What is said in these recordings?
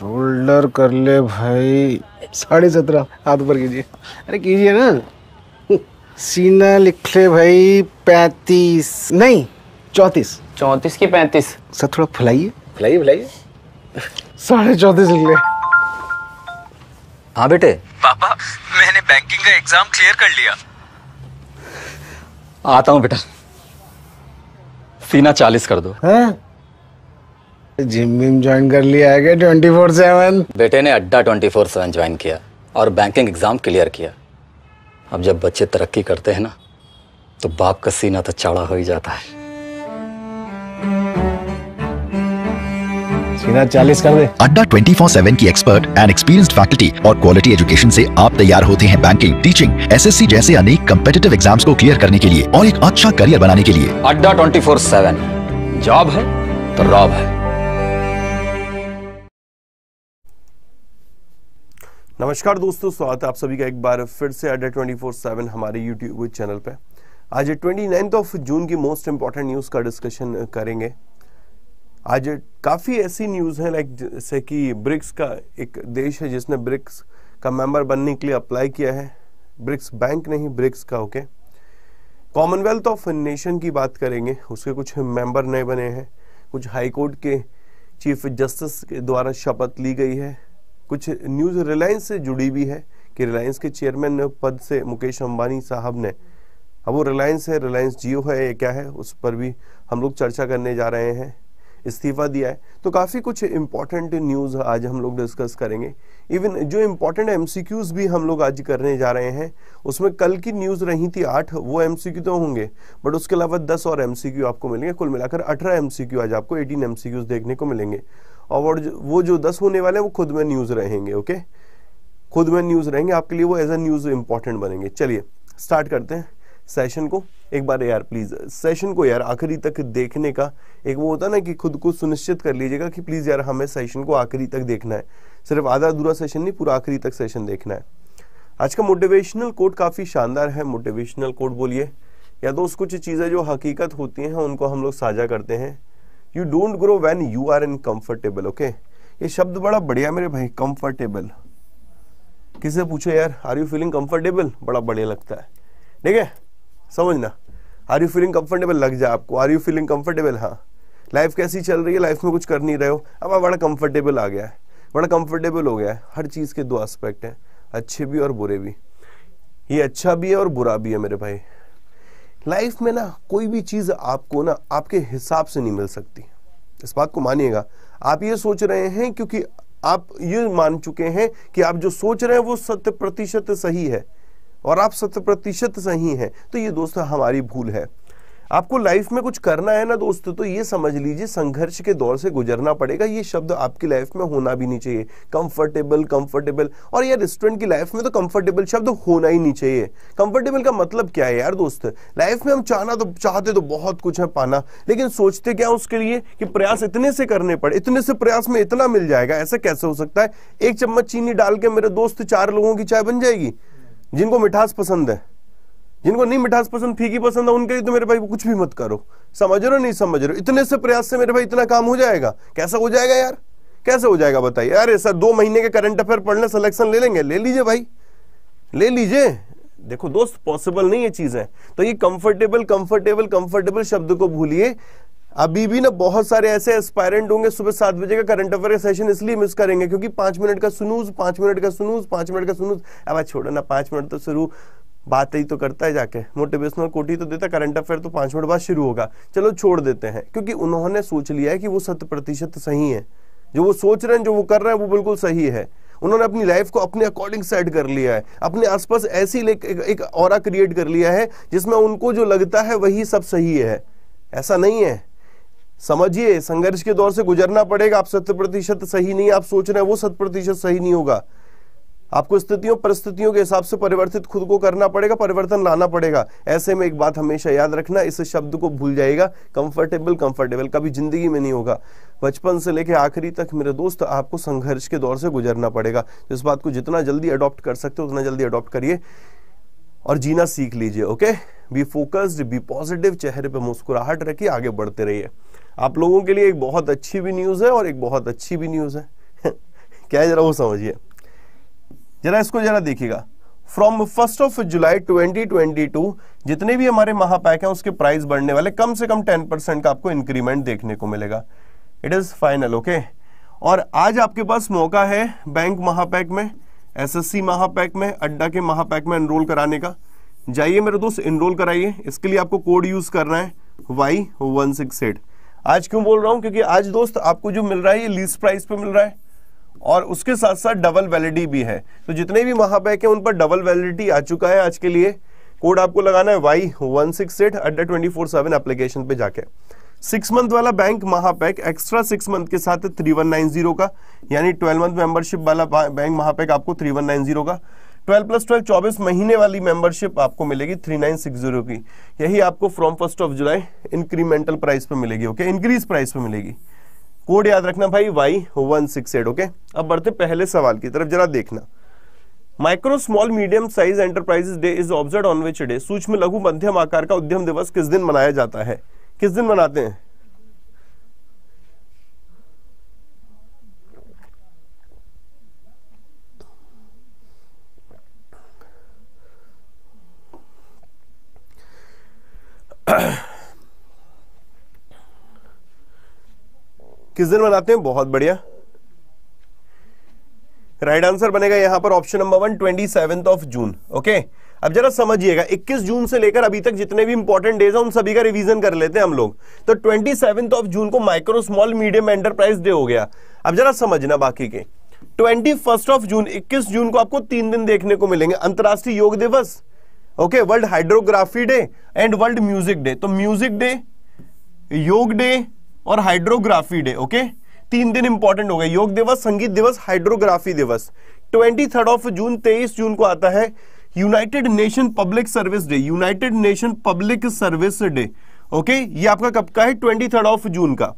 Shoulder कर ले भाई साढ़े सत्रह हाथ ऊपर कीजिए अरे कीजिए ना सीना लिख ले भाई पैंतीस नहीं चौंतीस चौंतीस की पैंतीस सर थोड़ा फुलाइए फुलाइए फुलाइए साढ़े चौंतीस लिख ले हाँ बेटे पापा मैंने बैंकिंग का एग्जाम क्लियर कर लिया आता हूँ बेटा सीना चालीस कर दो है? जिम विम ज्वाइन कर लिया है क्या ट्वेंटी फोर सेवन बेटे ने अड्डा ट्वेंटी फोर सेवन ज्वाइन किया और बैंकिंग एग्जाम क्लियर किया अब जब बच्चे तरक्की करते हैं ना तो बाप का सीना तो चौड़ा हो ही जाता है सीना 40 कर दे अड्डा 24/7 की एक्सपर्ट एंड एक्सपीरियंस्ड फैकल्टी और क्वालिटी एजुकेशन से आप तैयार होते हैं बैंकिंग टीचिंग एसएससी जैसे अनेक कम्पिटेटिव एग्जाम्स को क्लियर करने के लिए और एक अच्छा करियर बनाने के लिए अड्डा 24/7 जॉब है तो रॉब है नमस्कार दोस्तों स्वागत है आप सभी का एक बार फिर से अड्डा ट्वेंटी फोर सेवन हमारे यूट्यूब चैनल पे आज ट्वेंटी नाइन्थ ऑफ जून की मोस्ट इम्पॉर्टेंट न्यूज़ का डिस्कशन करेंगे आज काफ़ी ऐसी न्यूज़ है लाइक जैसे कि ब्रिक्स का एक देश है जिसने ब्रिक्स का मेंबर बनने के लिए अप्लाई किया है ब्रिक्स बैंक नहीं ब्रिक्स का ओके कॉमनवेल्थ ऑफ नेशन की बात करेंगे उसके कुछ मेंबर नए बने हैं कुछ हाईकोर्ट के चीफ जस्टिस के द्वारा शपथ ली गई है कुछ न्यूज़ रिलायंस से जुड़ी भी है कि रिलायंस के चेयरमैन पद से मुकेश अंबानी साहब ने अब वो रिलायंस है रिलायंस जियो है या क्या है उस पर भी हम लोग चर्चा करने जा रहे हैं इस्तीफा दिया है तो काफ़ी कुछ इम्पॉर्टेंट न्यूज़ आज हम लोग डिस्कस करेंगे इवन जो इम्पॉर्टेंट एम भी हम लोग आज करने जा रहे हैं उसमें कल की न्यूज़ रही थी आठ वो एम तो होंगे बट उसके अलावा दस और एम आपको मिलेंगे कुल मिलाकर अठारह एम आज आपको एटीन एम देखने को मिलेंगे और वो जो दस होने वाले हैं वो खुद में न्यूज़ रहेंगे ओके खुद में न्यूज़ रहेंगे आपके लिए वो एज अ न्यूज़ इंपॉर्टेंट बनेंगे चलिए स्टार्ट करते हैं सेशन को एक बार यार प्लीज़ सेशन को यार आखिरी तक देखने का एक वो होता है ना कि खुद को सुनिश्चित कर लीजिएगा कि प्लीज़ यार हमें सेशन को आखिरी तक देखना है सिर्फ आधा अधूरा सेशन नहीं पूरा आखिरी तक सेशन देखना है आज का मोटिवेशनल कोट काफ़ी शानदार है मोटिवेशनल कोट बोलिए या दोस्त कुछ चीज़ें जो हकीकत होती हैं उनको हम लोग साझा करते हैं you don't grow when you are in comfortable okay ये शब्द बड़ा बढ़िया मेरे भाई कंफर्टेबल किसे पूछो यार आर यू फीलिंग कंफर्टेबल बड़ा बढ़िया लगता है ठीक है समझना आर यू फीलिंग कंफर्टेबल लग जाए आपको आर यू फीलिंग कंफर्टेबल हाँ लाइफ कैसी चल रही है लाइफ में कुछ कर नहीं रहे हो अब आप बड़ा कंफर्टेबल आ गया है बड़ा कंफर्टेबल हो गया है हर चीज़ के दो एस्पेक्ट हैं अच्छे भी और बुरे भी ये अच्छा भी है और बुरा भी है मेरे भाई लाइफ में ना कोई भी चीज़ आपको ना आपके हिसाब से नहीं मिल सकती इस बात को मानिएगा आप ये सोच रहे हैं क्योंकि आप ये मान चुके हैं कि आप जो सोच रहे हैं वो सत्य प्रतिशत सही है और आप सत्य प्रतिशत सही हैं तो ये दोस्त हमारी भूल है आपको लाइफ में कुछ करना है ना दोस्तों तो ये समझ लीजिए संघर्ष के दौर से गुजरना पड़ेगा ये शब्द आपकी लाइफ में होना भी नहीं चाहिए कंफर्टेबल कंफर्टेबल और यार स्टूडेंट की लाइफ में तो कंफर्टेबल शब्द होना ही नहीं चाहिए कंफर्टेबल का मतलब क्या है यार दोस्त लाइफ में हम चाहना तो चाहते तो बहुत कुछ है पाना लेकिन सोचते क्या उसके लिए कि प्रयास इतने से करने पड़े इतने से प्रयास में इतना मिल जाएगा ऐसा कैसे हो सकता है एक चम्मच चीनी डाल के मेरे दोस्त चार लोगों की चाय बन जाएगी जिनको मिठास पसंद है जिनको नहीं मिठास पसंद फीकी पसंद है उनके लिए तो मेरे भाई कुछ भी मत करो समझ रहे हो नहीं समझ रहे हो इतने से प्रयास से मेरे भाई इतना काम हो जाएगा कैसा हो जाएगा यार कैसे हो जाएगा बताइए अरे सर दो महीने के करंट अफेयर पढ़ने सिलेक्शन ले लेंगे ले लीजिए भाई ले लीजिए देखो दोस्त पॉसिबल नहीं ये चीजें तो ये कंफर्टेबल कंफर्टेबल कंफर्टेबल शब्द को भूलिए अभी भी ना बहुत सारे ऐसे एस्पायरेंट होंगे सुबह सात बजे का करंट अफेयर का सेशन इसलिए मिस करेंगे क्योंकि पांच मिनट का सुनूज पांच मिनट का सुनूज पांच मिनट का सुनूज अब छोड़ो ना पांच मिनट तो शुरू बात ही तो करता है जाके मोटिवेशनल कोटी तो देता करंट अफेयर तो पांच मिनट बाद शुरू होगा चलो छोड़ देते हैं क्योंकि उन्होंने सोच लिया है कि वो शत प्रतिशत सही है जो वो सोच रहे हैं जो वो कर रहे हैं वो बिल्कुल सही है उन्होंने अपनी लाइफ को अपने अकॉर्डिंग सेट कर लिया है अपने आसपास ऐसी एक और क्रिएट कर लिया है जिसमें उनको जो लगता है वही सब सही है ऐसा नहीं है समझिए संघर्ष के दौर से गुजरना पड़ेगा आप शत प्रतिशत सही नहीं आप सोच रहे हैं वो शत प्रतिशत सही नहीं होगा आपको स्थितियों परिस्थितियों के हिसाब से परिवर्तित खुद को करना पड़ेगा परिवर्तन लाना पड़ेगा ऐसे में एक बात हमेशा याद रखना इस शब्द को भूल जाएगा कंफर्टेबल कंफर्टेबल कभी जिंदगी में नहीं होगा बचपन से लेकर आखिरी तक मेरे दोस्त आपको संघर्ष के दौर से गुजरना पड़ेगा तो इस बात को जितना जल्दी अडॉप्ट कर सकते हो उतना जल्दी अडॉप्ट करिए और जीना सीख लीजिए okay be focused be positive चेहरे पर मुस्कुराहट रखिए आगे बढ़ते रहिए आप लोगों के लिए एक बहुत अच्छी भी न्यूज़ है और एक बहुत अच्छी भी न्यूज़ है क्या जरा वो समझिए जरा इसको जरा देखिएगा फ्रॉम फर्स्ट ऑफ जुलाई 2022 जितने भी हमारे महापैक हैं उसके प्राइस बढ़ने वाले कम से कम 10 परसेंट का आपको इंक्रीमेंट देखने को मिलेगा इट इज़ फाइनल ओके और आज आपके पास मौका है बैंक महापैक में एसएससी महापैक में अड्डा के महापैक में एनरोल कराने का जाइए मेरे दोस्त एनरोल कराइए इसके लिए आपको कोड यूज़ करना है वाई वन सिक्स एट आज क्यों बोल रहा हूँ क्योंकि आज दोस्त आपको जो मिल रहा है ये लीज प्राइस पे मिल रहा है और उसके साथ साथ डबल वैलिडी भी है तो जितने भी महापैक हैं उन पर डबल वैलिडिटी आ चुका है आज के लिए कोड आपको लगाना है Y one six eight Adda twenty four seven application पे जाके सिक्स मंथ वाला bank Mahapack extra six month के साथ थ्री वन नाइन जीरो का यानी ट्वेल्व मंथ मेंबरशिप वाला बैंक महापैक आपको थ्री वन नाइन जीरो का ट्वेल्व प्लस ट्वेल्व चौबीस महीने वाली मेंबरशिप आपको मिलेगी थ्री नाइन सिक्स जीरो की यही आपको from first of July incremental price पर मिलेगी ओके इंक्रीज प्राइस पे मिलेगी कोड याद रखना भाई Y one six eight okay अब बढ़ते पहले सवाल की तरफ जरा देखना micro small medium size enterprises day is observe on which day सूक्ष्म लघु मध्यम आकार का उद्यम दिवस किस दिन मनाया जाता है किस दिन मनाते हैं किस दिन मनाते हैं बहुत बढ़िया राइट right आंसर बनेगा यहां पर option number one twenty seventh of June okay अब जरा समझिएगा 21 जून से लेकर अभी तक जितने भी इंपॉर्टेंट डेज है उन सभी का रिवीजन कर लेते हैं हम लोग तो ट्वेंटी सेवेंथ ऑफ जून को micro small medium enterprise day हो गया अब जरा समझना बाकी के ट्वेंटी फर्स्ट ऑफ जून 21 जून को आपको तीन दिन देखने को मिलेंगे अंतर्राष्ट्रीय योग दिवस okay world hydrography day and world music day तो म्यूजिक डे योग डे और हाइड्रोग्राफी डे ओके तीन दिन इंपॉर्टेंट हो गए योग दिवस संगीत दिवस हाइड्रोग्राफी दिवस ट्वेंटी थर्ड ऑफ जून तेईस जून को आता है United Nation public service day United Nation public service day okay ये आपका कब का है ट्वेंटी थर्ड ऑफ जून का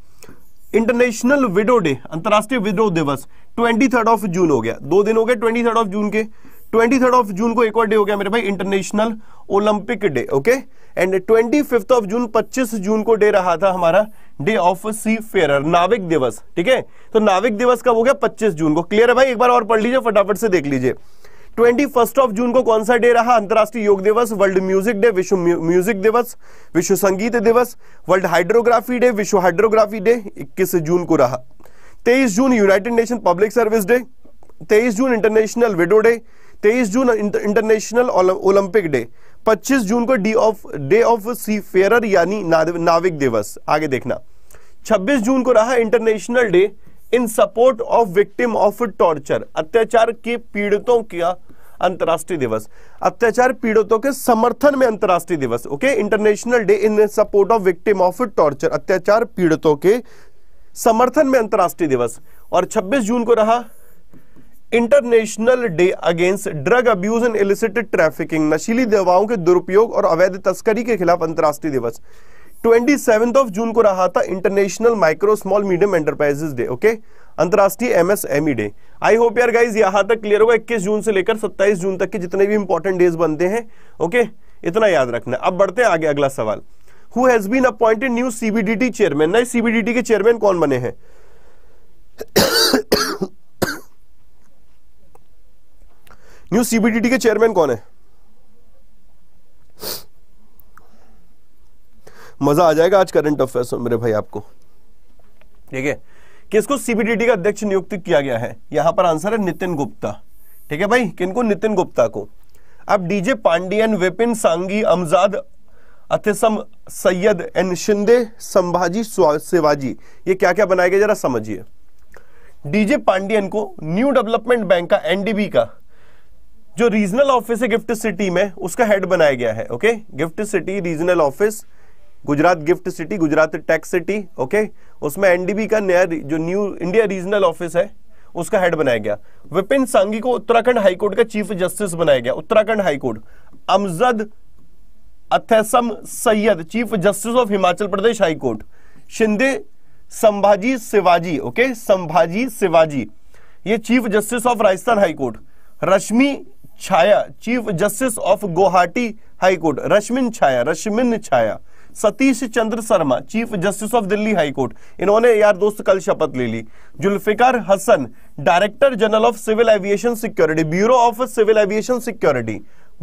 इंटरनेशनल विडो डे अंतरराष्ट्रीय विडो दिवस ट्वेंटी थर्ड ऑफ जून हो गया दो दिन हो गए ट्वेंटी थर्ड ऑफ जून के ट्वेंटी थर्ड ऑफ जून को एक और डे हो गया मेरे भाई international Olympic day okay and twenty fifth of June पच्चीस जून को डे रहा था हमारा डे ऑफ सी फेयर नाविक दिवस ठीक है तो नाविक दिवस कब हो गया पच्चीस जून को क्लियर है भाई एक बार और पढ़ लीजिए फटाफट से देख लीजिए ट्वेंटी फर्स्ट ऑफ जून को कौन सा डे रहा अंतरराष्ट्रीय योग दिवस वर्ल्ड म्यूजिक डे विश्व म्यूजिक दिवस विश्व संगीत दिवस वर्ल्ड हाइड्रोग्राफी डे विश्व हाइड्रोग्राफी डे इक्कीस जून को रहा तेईस जून United Nation public service day तेईस जून इंटरनेशनल विडो डे तेईस जून इंटरनेशनल ओलंपिक डे 25 जून को day of day of sea fair यानी नाविक दिवस आगे देखना 26 जून को रहा international day in support of victim of torture अत्याचार के पीड़ितों का अंतर्राष्ट्रीय दिवस अत्याचार पीड़ितों के समर्थन में अंतर्राष्ट्रीय दिवस okay international day in support of victim of torture अत्याचार पीड़ितों के समर्थन में अंतर्राष्ट्रीय दिवस और 26 जून को रहा international day against drug abuse and illicit trafficking नशीली दवाओं के दुरुपयोग और अवैध तस्करी के खिलाफ अंतर्राष्ट्रीय दिवस ट्वेंटी ऑफ जून को रहा था international micro small medium enterprises day okay अंतर्राष्ट्रीय एमएसएमई डे आई होप यार गाइज यहां तक क्लियर होगा 21 जून से लेकर 27 जून तक के जितने भी इंपॉर्टेंट डेज बनते हैं ओके okay? इतना याद रखना अब बढ़ते हैं आगे अगला सवाल who has been appointed new CBDT chairman नए सीबीडीटी के चेयरमैन कौन बने हैं न्यू सीबीडीटी के चेयरमैन कौन है मजा आ जाएगा आज करंट अफेयर्स मेरे भाई आपको ठीक है किसको सीबीडीटी का अध्यक्ष नियुक्त किया गया है यहां पर आंसर है नितिन गुप्ता ठीक है भाई किनको नितिन गुप्ता को अब डीजे पांडियन विपिन सांगी अमजाद अथिसम सैयद एन शिंदे संभाजी सेवाजी ये क्या क्या बनाएगा जरा समझिए डीजे पांडियन को न्यू डेवलपमेंट बैंक का एनडीबी का जो रीजनल ऑफिस है गिफ्ट सिटी में उसका हेड बनाया गया है ओके GIFT city regional office Gujarat GIFT city Gujarat tax city okay उसमें एनडीबी का नया जो न्यू इंडिया रीजनल ऑफिस है उसका हेड बनाया गया विपिन सांगी को उत्तराखंड हाईकोर्ट का चीफ जस्टिस बनाया गया Uttarakhand high court Amjad Ahtesham Sayed chief justice of Himachal Pradesh high court Shinde Sambhaji Shivaji okay Sambhaji Shivaji ये chief justice of Rajasthan high court Rashmi Chhaya chief justice of Guwahati high court Rashmin Chhaya Rashmin Chhaya Satish Chandra Sharma chief justice of Delhi high court इन्होंने यार दोस्त कल शपथ ले ली Zulfikar Hasan director general of civil aviation security bureau of civil aviation security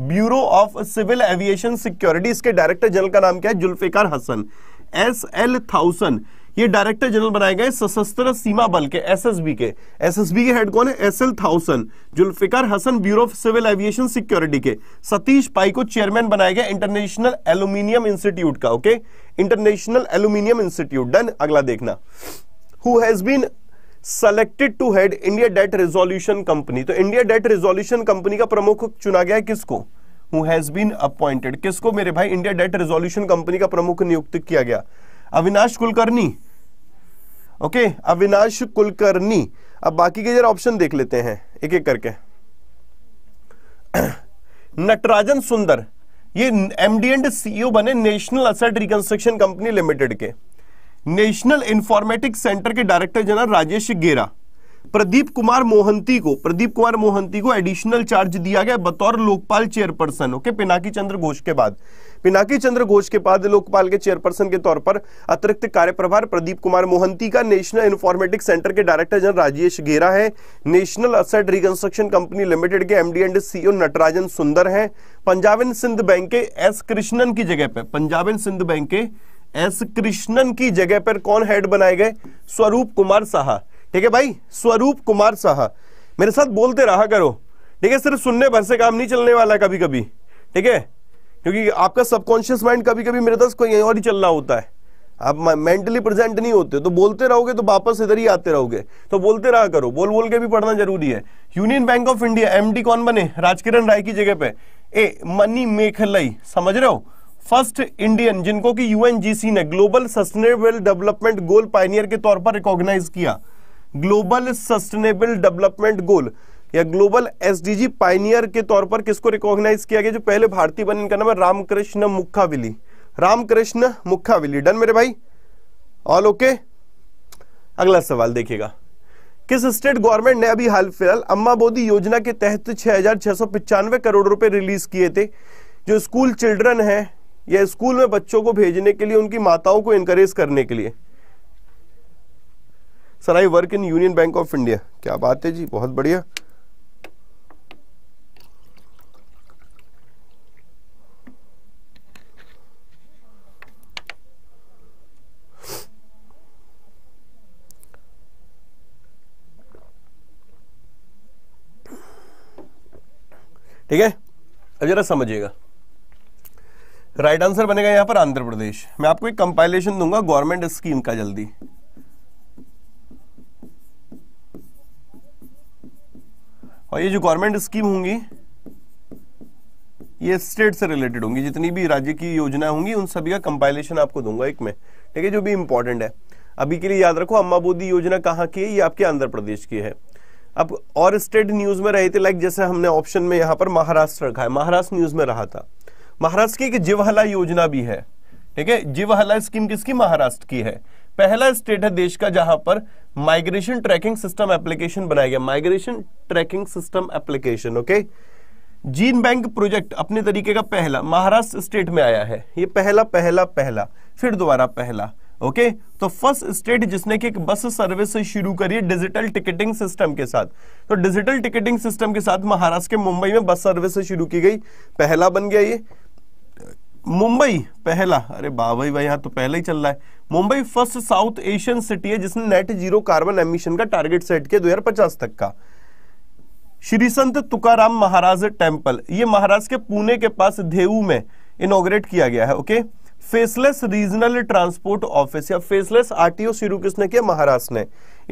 bureau of civil aviation security इसके director general का नाम क्या है जुल्फिकार हसन एस एल थाउसन ये डायरेक्टर जनरल बनाए गए सशस्त्र सीमा बल के एसएसबी के एसएसबी के हेड कौन है S L Thaosen Zulfiqar Hasan bureau of civil aviation security के सतीश पाई को चेयरमैन बनाया गया इंटरनेशनल एल्यूमिनियम इंस्टीट्यूट का okay international aluminium institute done अगला देखना who has been selected to head India debt resolution company तो इंडिया डेट रिजोल्यूशन कंपनी का प्रमुख चुना गया किसको हु हैज बीन अपॉइंटेड किसको मेरे भाई इंडिया डेट रिजोल्यूशन कंपनी का प्रमुख नियुक्त किया गया अविनाश कुलकर्णी ओके अविनाश कुलकर्णी अब बाकी के जरा ऑप्शन देख लेते हैं एक एक करके नटराजन सुंदर ये एमडी एंड सीईओ बने national asset reconstruction company limited के नेशनल इंफॉर्मेटिक सेंटर के डायरेक्टर जनरल राजेश गेरा प्रदीप कुमार मोहंती को प्रदीप कुमार मोहंती को एडिशनल चार्ज दिया गया बतौर लोकपाल चेयरपर्सन ओके पिनाकी चंद्र घोष के बाद पिनाकी चंद्र घोष के बाद लोकपाल के चेयरपर्सन के तौर पर अतिरिक्त कार्यप्रभार प्रदीप कुमार मोहंती का नेशनल इन्फॉर्मेटिक सेंटर के डायरेक्टर जनरल राजेश गेरा है national asset reconstruction company limited के MD and CEO Natarajan Sundar हैं पंजाब एंड सिंध बैंक के एस कृष्णन की जगह पर पंजाब एंड सिंध बैंक के एस कृष्णन की जगह पर कौन हेड बनाए गए स्वरूप कुमार साहा ठीक है भाई स्वरूप कुमार साहा मेरे साथ बोलते रहा करो ठीक है सिर्फ सुनने भर से काम नहीं चलने वाला कभी कभी ठीक है क्योंकि आपका सबकॉन्शियस माइंड कभी कभी मेरे दस कोई और ही चल रहा होता है आप मेंटली प्रेजेंट नहीं होते तो बोलते रहोगे तो वापस इधर ही आते रहोगे तो बोलते रहा करो बोल बोल के भी पढ़ना जरूरी है Union bank of India MD कौन बने राजकिरण राय की जगह पे ए मनी मेखलई समझ रहे हो फर्स्ट इंडियन जिनको कि यूएनजीसी ने global sustainable development goal pioneer के तौर पर रिकॉग्नाइज किया ग्लोबल सस्टेनेबल डेवलपमेंट गोल या ग्लोबल एसडीजी पाइनियर के तौर पर किसको रिकॉग्नाइज किया गया जो पहले भारतीय बने इनका नाम है रामकृष्ण मुखाविली रामकृष्ण मुखाविली डन मेरे भाई ऑल ओके अगला सवाल देखिएगा किस स्टेट गवर्नमेंट ने अभी हाल फिलहाल अम्मा बोधी योजना के तहत छह करोड़ रुपए रिलीज किए थे जो स्कूल चिल्ड्रन है या स्कूल में बच्चों को भेजने के लिए उनकी माताओं को इनकरेज करने के लिए sir I work in union bank of India क्या बात है जी बहुत बढ़िया ठीक है अब जरा समझिएगा राइट आंसर बनेगा यहां पर आंध्र प्रदेश मैं आपको एक कंपाइलेशन दूंगा गवर्नमेंट स्कीम का जल्दी और ये जो गवर्नमेंट स्कीम होंगी ये स्टेट से रिलेटेड होंगी जितनी भी राज्य की योजना होंगी उन सभी का कंपाइलेशन आपको दूंगा एक में ठीक है जो भी इंपॉर्टेंट है अभी के लिए याद रखो अम्मा बोधी योजना कहाँ की है ये आपके आंध्र प्रदेश की है अब और स्टेट न्यूज में रहे थे लाइक जैसे हमने ऑप्शन में यहां पर महाराष्ट्र रखा है महाराष्ट्र न्यूज में रहा था महाराष्ट्र की एक जीवहला योजना भी है ठीक है जीवहला स्कीम किसकी महाराष्ट्र की है पहला स्टेट है देश का जहां पर माइग्रेशन ट्रैकिंग सिस्टम एप्लीकेशन बनाया गया migration tracking system application okay gene bank project अपने तरीके का पहला महाराष्ट्र स्टेट में आया है ये पहला पहला पहला फिर दोबारा पहला ओके तो फर्स्ट स्टेट जिसने कि एक बस सर्विस शुरू करी है डिजिटल टिकटिंग सिस्टम के साथ तो डिजिटल टिकटिंग सिस्टम के साथ महाराष्ट्र के मुंबई में बस सर्विस शुरू की गई पहला बन गया ये मुंबई पहला अरे बाबाई भाई यहां तो पहला ही चल रहा है Mumbai first South Asian city है जिसने नेट जीरो कार्बन एमिशन का टारगेट सेट किया पचास तक का श्री संत तुकाराम महाराज टेम्पल ये महाराज के पुणे के पास धेऊ में इनोग्रेट किया गया है okay okay? Faceless regional transport office या फेसलेस आरटीओ शुरू किसने किया महाराष्ट्र ने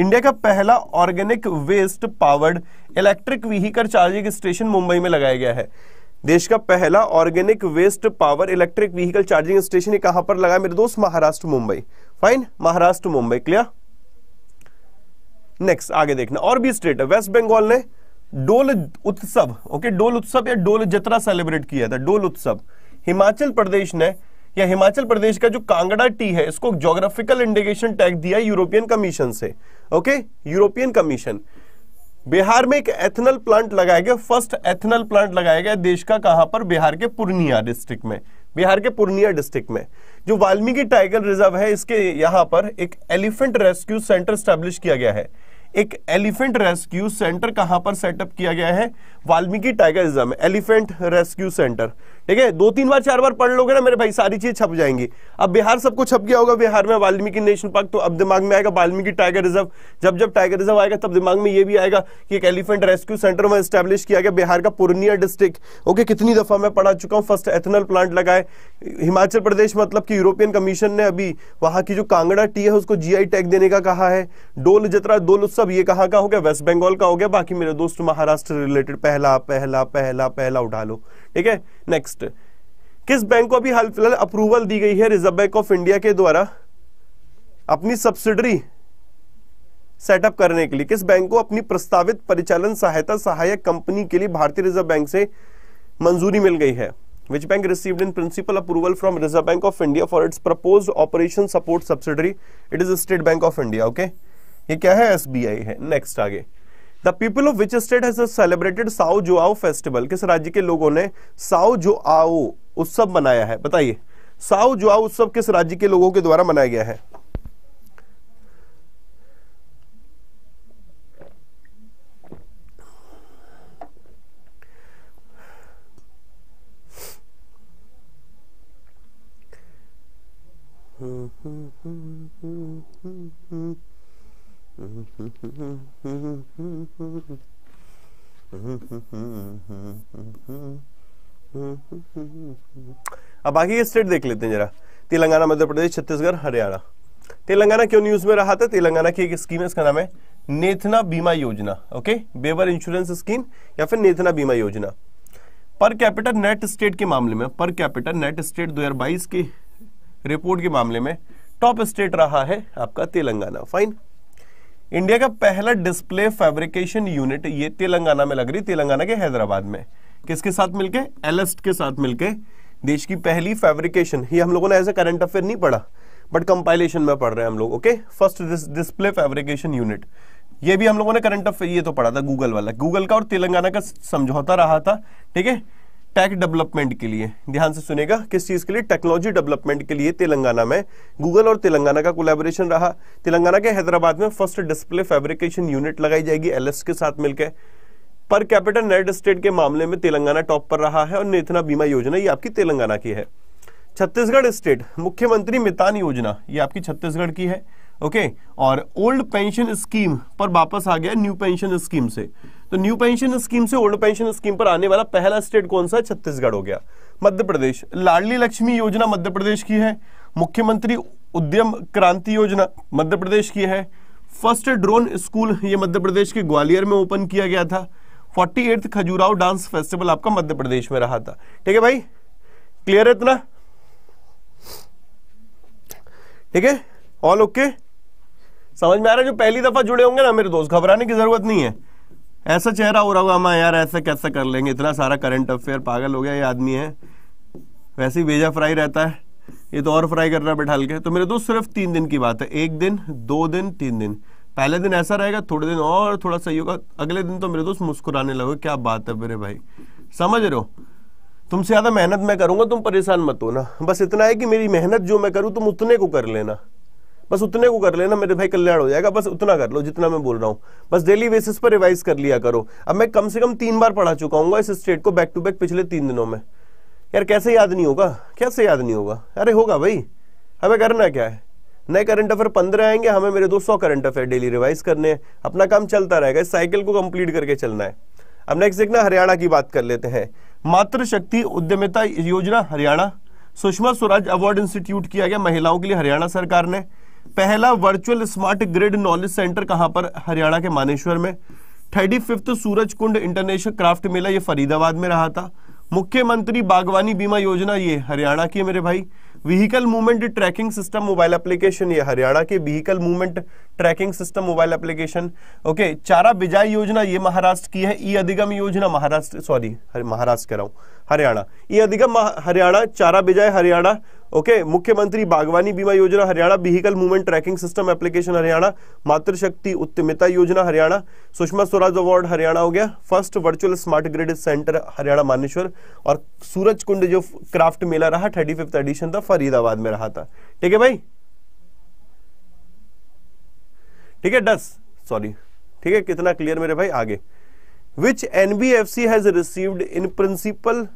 इंडिया का पहला organic waste powered electric vehicle charging station Mumbai में लगाया गया है देश का पहला organic waste power electric vehicle charging station ये कहां पर लगा मेरे दोस्त Maharashtra Mumbai fine Maharashtra Mumbai clear next आगे देखना और भी स्टेट है वेस्ट बंगाल ने डोल उत्सव ओके डोल उत्सव या डोल जत्रा सेलिब्रेट किया था डोल उत्सव हिमाचल प्रदेश ने या हिमाचल प्रदेश का जो कांगड़ा टी है इसको जोग्राफिकल इंडिकेशन टैग दिया यूरोपियन कमीशन से ओके यूरोपियन कमीशन बिहार में एक एथनल प्लांट लगाया गया फर्स्ट एथनल प्लांट लगाया गया देश का कहां पर बिहार के पूर्णिया डिस्ट्रिक्ट में बिहार के पूर्णिया डिस्ट्रिक्ट में जो वाल्मीकि टाइगर रिजर्व है इसके यहां पर एक एलिफेंट रेस्क्यू सेंटर स्टैब्लिश किया गया है एक एलिफेंट रेस्क्यू सेंटर कहां पर सेटअप किया गया है Valmiki tiger reserve elephant rescue centre ठीक है दो तीन बार चार बार पढ़ लोगे ना मेरे भाई सारी चीज छप जाएंगी अब बिहार सबको छप गया होगा बिहार में वाल्मीकि नेशनल पार्क तो अब दिमाग में आएगा वाल्मीकि टाइगर रिजर्व जब जब टाइगर रिजर्व आएगा तब दिमाग में ये भी आएगा कि एक एलिफेंट रेस्क्यू सेंटर में स्टैब्लिश किया गया बिहार का पूर्णिया डिस्ट्रिक्ट ओके कितनी दफा मैं पढ़ा चुका हूँ फर्स्ट एथनल प्लांट लगाए हिमाचल प्रदेश मतलब कि यूरोपियन कमीशन ने अभी वहां की जो कांगड़ा टी है उसको जी टैग देने का कहा है डोल जतरा डोल उत्सव ये कहाँ का हो गया वेस्ट बंगाल का हो गया बाकी मेरे दोस्त महाराष्ट्र रिलेटेड पहले पहला पहला पहला पहला उठा लो ठीक है नेक्स्ट किस बैंक को अभी हाल फिलहाल अप्रूवल दी गई है रिजर्व बैंक ऑफ इंडिया के द्वारा अपनी सब्सिडरी सेटअप करने के लिए किस बैंक को अपनी प्रस्तावित परिचालन सहायता सहायक कंपनी के लिए भारतीय रिजर्व बैंक से मंजूरी मिल गई है which bank received in principle approval from reserve bank of India for its propose operation support subsidiary it is state bank of India okay ये क्या है एस है नेक्स्ट आगे the people of which state has celebrated Sao Joao festival किस राज्य के लोगों ने साउ जोआओ उत्सव मनाया है बताइए साउ जोआओ उत्सव किस राज्य के लोगों के द्वारा मनाया गया है अब बाकी के स्टेट देख लेते हैं जरा तेलंगाना मध्य प्रदेश छत्तीसगढ़ हरियाणा तेलंगाना क्यों न्यूज में रहा था तेलंगाना की एक स्कीम है इसका नाम है नेथना बीमा योजना ओके बेवर इंश्योरेंस स्कीम या फिर नेथना बीमा योजना पर कैपिटल नेट स्टेट के मामले में पर कैपिटल नेट स्टेट 2022 के रिपोर्ट के मामले में टॉप स्टेट रहा है आपका तेलंगाना फाइन इंडिया का पहला डिस्प्ले फैब्रिकेशन यूनिट ये तेलंगाना में लग रही तेलंगाना के हैदराबाद में किसके साथ मिलके एलस्ट के साथ मिलके देश की पहली फैब्रिकेशन ये हम लोगों ने एज ए करंट अफेयर नहीं पढ़ा बट कंपाइलेशन में पढ़ रहे हैं हम लोग okay first display fabrication unit ये भी हम लोगों ने करंट अफेयर ये तो पढ़ा था गूगल वाला गूगल का और तेलंगाना का समझौता रहा था ठीक है टेक डेवलपमेंट के लिए ध्यान से सुनेगा किस चीज़ के लिए टेक्नोलॉजी डेवलपमेंट के लिए तेलंगाना में गूगल और तेलंगाना का कोलेबोरेशन रहा तेलंगाना के हैदराबाद में फर्स्ट डिस्प्ले फैब्रिकेशन यूनिट लगाई जाएगी एलएस के साथ मिलकर पर कैपिटल नेट स्टेट के मामले में तेलंगाना टॉप पर रहा है और नेतना बीमा योजना ये आपकी तेलंगाना की है छत्तीसगढ़ स्टेट मुख्यमंत्री मितान योजना ये आपकी छत्तीसगढ़ की है ओके और ओल्ड पेंशन स्कीम पर वापस आ गया न्यू पेंशन स्कीम से तो न्यू पेंशन स्कीम से ओल्ड पेंशन स्कीम पर आने वाला पहला स्टेट कौन सा छत्तीसगढ़ हो गया मध्य प्रदेश लाडली लक्ष्मी योजना मध्य प्रदेश की है मुख्यमंत्री उद्यम क्रांति योजना मध्य प्रदेश की है फर्स्ट ड्रोन स्कूल ये मध्य प्रदेश के ग्वालियर में ओपन किया गया था forty eighth Khajuraho dance festival आपका मध्य प्रदेश में रहा था ठीक है भाई क्लियर है इतना ठीक है ऑल ओके समझ में आ रहा है जो पहली दफा जुड़े होंगे ना मेरे दोस्त घबराने की जरूरत नहीं है ऐसा चेहरा हो रहा होगा हमारा यार ऐसा कैसे कर लेंगे इतना सारा करंट अफेयर पागल हो गया ये आदमी है वैसे ही भेजा फ्राई रहता है ये तो और फ्राई कर रहा है बैठा के तो मेरे दोस्त सिर्फ तीन दिन की बात है एक दिन दो दिन तीन दिन पहले दिन ऐसा रहेगा थोड़े दिन और थोड़ा सही होगा अगले दिन तो मेरे दोस्त मुस्कुराने लगे क्या बात है मेरे भाई समझ रहे हो तुमसे ज़्यादा मेहनत मैं करूंगा तुम परेशान मत हो ना बस इतना है कि मेरी मेहनत जो मैं करूं तुम उतने को कर लेना बस उतने को कर लेना मेरे भाई कल्याण हो जाएगा बस उतना कर लो जितना मैं बोल रहा हूँ बस डेली बेसिस पर रिवाइज कर लिया करो अब मैं कम से कम तीन बार पढ़ा चुका हूँ इस स्टेट को बैक टू बैक पिछले तीन दिनों में यार कैसे याद नहीं होगा कैसे याद नहीं होगा अरे होगा भाई हमें करना क्या है नए करंट अफेयर पंद्रह आएंगे हमें मेरे दो सौ करंट अफेयर डेली रिवाइज करने हैं अपना काम चलता रहेगा इस साइकिल को कंप्लीट करके चलना है अब नेक्स्ट देखना हरियाणा की बात कर लेते हैं मातृशक्ति उद्यमिता योजना हरियाणा सुषमा स्वराज अवार्ड इंस्टीट्यूट किया गया महिलाओं के लिए हरियाणा सरकार ने पहला virtual smart grid knowledge centre कहां पर हरियाणा के मानेश्वर में thirty fifth Suraj Kund international craft Mela ये फरीदाबाद में रहा था मुख्यमंत्री बागवानी बीमा योजना ये हरियाणा की मेरे भाई vehicle movement tracking system mobile application ये हरियाणा के vehicle movement tracking system mobile application okay Chara Bijai योजना ये महाराष्ट्र की है ई अधिगम योजना महाराष्ट्र सॉरी महाराष्ट्र कह रहा हूँ हरियाणा ई अधिगम हरियाणा चारा बिजाई हरियाणा ओके मुख्यमंत्री Bagwani Bima Yojana Haryana vehicle movement tracking system application Haryana Matrishakti Udyamita Yojana Haryana Sushma Swaraj award Haryana हो गया first virtual smart grid centre Haryana Manesar और सूरज कुंड जो क्राफ्ट मेला रहा थर्टी फिफ्थ एडिशन था फरीदाबाद में रहा था ठीक है भाई ठीक है डस सॉरी ठीक है कितना क्लियर मेरे भाई आगे which NBFC has received in principle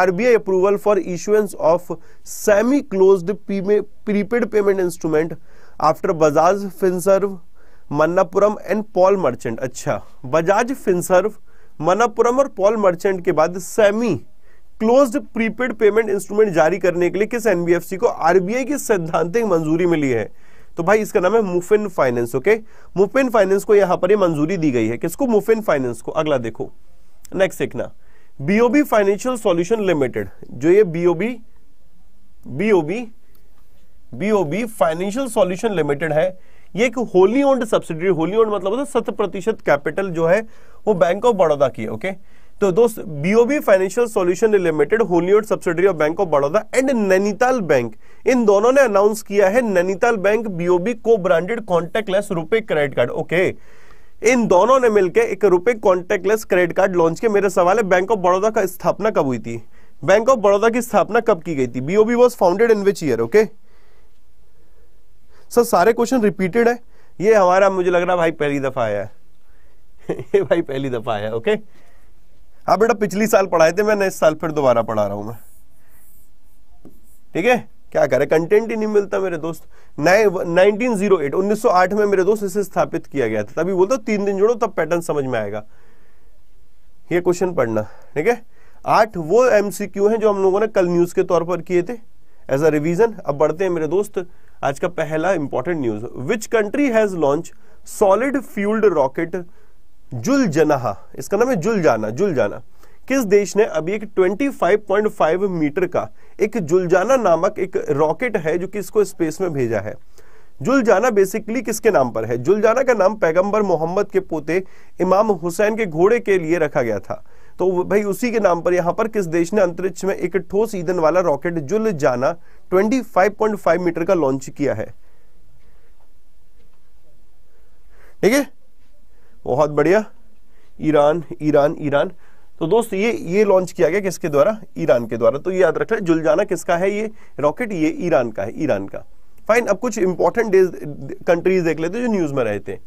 RBI approval for issuance of semi closed prepaid payment instrument after Bajaj Finserv Manappuram and Paul Merchant अच्छा बजाज फिनसर्व मन्नापुरम और पॉल मर्चेंट के बाद semi closed prepaid payment instrument जारी करने के लिए किस एनबीएफसी को आरबीआई की सैद्धांतिक मंजूरी मिली है तो भाई इसका नाम है Mufin finance okay Mufin finance को यहां पर मंजूरी दी गई है किसको मुफिन फाइनेंस को अगला देखो नेक्स्ट देखना बीओबी फाइनेंशियल सॉल्यूशन लिमिटेड जो ये BOB BOB BOB financial solution limited है ये एक wholly owned subsidy wholly owned मतलब होता शत प्रतिशत कैपिटल जो है वो बैंक ऑफ बड़ौदा की है ओके तो दोस्त BOB financial solution limited wholly owned subsidy of bank of Baroda and Nainital bank इन दोनों ने अनाउंस किया है नैनीताल बैंक बीओबी को branded contactless credit card okay okay. इन दोनों ने मिलकर एक रुपए कॉन्टेक्टलेस क्रेडिट कार्ड लॉन्च किया मेरा सवाल है बैंक ऑफ बड़ौदा का स्थापना कब हुई थी बैंक ऑफ बड़ौदा की स्थापना कब की गई थी BOB was founded in which year okay sir सारे क्वेश्चन रिपीटेड है ये हमारा मुझे लग रहा भाई पहली दफा आया ये भाई पहली दफा आया ओके आप बेटा पिछली साल पढ़ाए थे मैंने इस साल फिर दोबारा पढ़ा रहा हूं मैं ठीक है क्या करे कंटेंट ही नहीं मिलता मेरे दोस्त नाइनटीन जीरो एट उन्नीस में मेरे दोस्त इसे स्थापित किया गया था तभी बोलता तीन दिन जोड़ो तब पैटर्न समझ में आएगा ये क्वेश्चन पढ़ना ठीक है आठ वो एमसीक्यू हैं जो हम लोगों ने कल न्यूज के तौर पर किए थे एज अ रिविजन अब बढ़ते हैं मेरे दोस्त आज का पहला important news which country has launch solid fuelled rocket Zuljanah इसका नाम है जुल जाना जुल जाना किस देश ने अभी एक 25.5 मीटर का एक जुलजाना नामक एक रॉकेट है जो कि इसको स्पेस में भेजा है जुलजाना बेसिकली किसके नाम पर है जुलजाना का नाम पैगंबर मोहम्मद के पोते इमाम हुसैन के घोड़े के लिए रखा गया था तो भाई उसी के नाम पर यहां पर किस देश ने अंतरिक्ष में एक ठोस ईंधन वाला रॉकेट जुल जाना 25.5 मीटर का लॉन्च किया है ठीक है बहुत बढ़िया ईरान ईरान ईरान तो दोस्त ये ये लॉन्च किया गया किसके द्वारा ईरान के द्वारा तो ये याद रखना लें जुलजाना किसका है ये रॉकेट ये ईरान का है ईरान का फाइन अब कुछ इंपॉर्टेंट कंट्रीज देख लेते जो न्यूज में रहे थे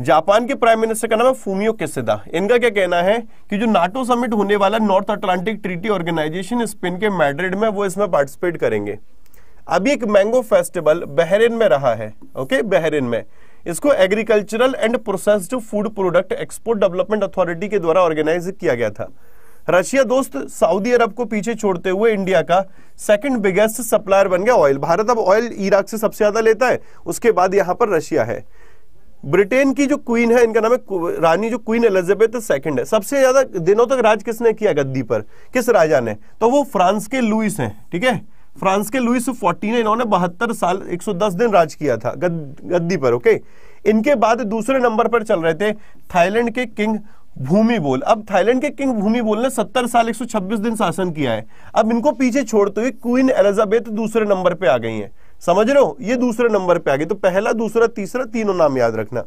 जापान के प्राइम मिनिस्टर का नाम है फूमियो किसिदा इनका क्या कहना है कि जो नाटो समिट होने वाला North Atlantic Treaty Organization Spain के मैड्रिड में वो इसमें पार्टिसिपेट करेंगे अभी एक मैंगो फेस्टिवल बहरीन में रहा है ओके बहरीन में इसको agricultural and processed food product export development authority के द्वारा ऑर्गेनाइज किया गया था रशिया दोस्त सऊदी अरब को पीछे छोड़ते हुए इंडिया का सेकंड बिगेस्ट सप्लायर बन गया ऑयल भारत अब ऑयल इराक से सबसे ज्यादा लेता है उसके बाद यहां पर रशिया है ब्रिटेन की जो क्वीन है इनका नाम है रानी जो क्वीन एलिजाबेथ सेकंड है सबसे ज्यादा दिनों तक राज किसने किया गद्दी पर किस राजा ने तो वो फ्रांस के लुइस हैं ठीक है फ्रांस के लुइस फोर्टीन इन्होंने बहत्तर साल 110 दिन राज किया था गद, गद्दी पर ओके इनके बाद दूसरे नंबर पर चल रहे थे थाईलैंड के किंग भूमि बोल अब थाईलैंड के किंग भूमि बोल ने 70 साल 126 दिन शासन किया है अब इनको पीछे छोड़ते हुए क्वीन एलिजाबेथ दूसरे नंबर पे आ गई हैं समझ रहे हो ये दूसरे नंबर पे आ गई तो पहला दूसरा तीसरा तीनों नाम याद रखना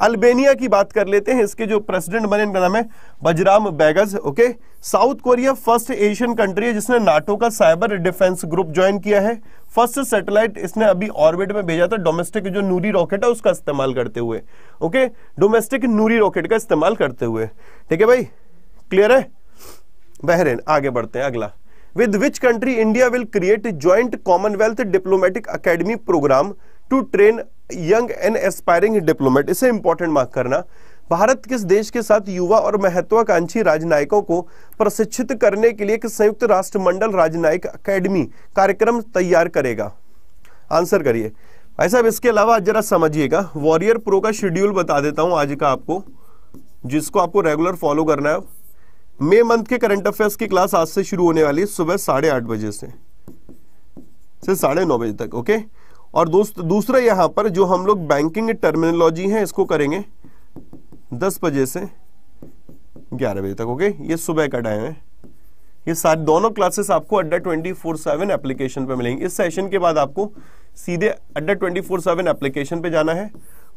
अल्बेनिया की बात कर लेते हैं इसके जो प्रेसिडेंट बने इनका नाम है Bajram Begaj okay South Korea first Asian country है जिसने नाटो का साइबर डिफेंस ग्रुप ज्वाइन किया है फर्स्ट सैटेलाइट इसने अभी ऑर्बिट में भेजा था डोमेस्टिक जो नूरी रॉकेट है उसका इस्तेमाल करते हुए ओके डोमेस्टिक नूरी रॉकेट का इस्तेमाल करते हुए ठीक है भाई क्लियर है बहरेन आगे बढ़ते हैं अगला with which country India will create joint Commonwealth diplomatic academy programme to train young and aspiring diplomat इसे इंपॉर्टेंट मार्क करना भारत किस देश के साथ युवा और महत्वाकांक्षी राजनयिकों को प्रशिक्षित करने के लिए संयुक्त राष्ट्र मंडल राजनयिक अकेडमी कार्यक्रम तैयार करेगा आंसर करिए भाई साहब इसके अलावा जरा समझिएगा वॉरियर प्रो का शेड्यूल बता देता हूं आज का आपको जिसको आपको रेगुलर फॉलो करना है मे मंथ के करंट अफेयर्स की क्लास आज से शुरू होने वाली है सुबह साढ़े आठ बजे से साढ़े नौ बजे तक ओके okay? और दूसरा यहां पर जो हम लोग बैंकिंग टर्मिनोलॉजी है इसको करेंगे दस बजे से ग्यारह बजे तक ओके ये सुबह का टाइम है ये सारे दोनों क्लासेस आपको अड्डा ट्वेंटी फोर सेवन एप्लीकेशन पर मिलेंगे इस सेशन के बाद आपको सीधे अड्डा ट्वेंटी फोर सेवन एप्लीकेशन पे जाना है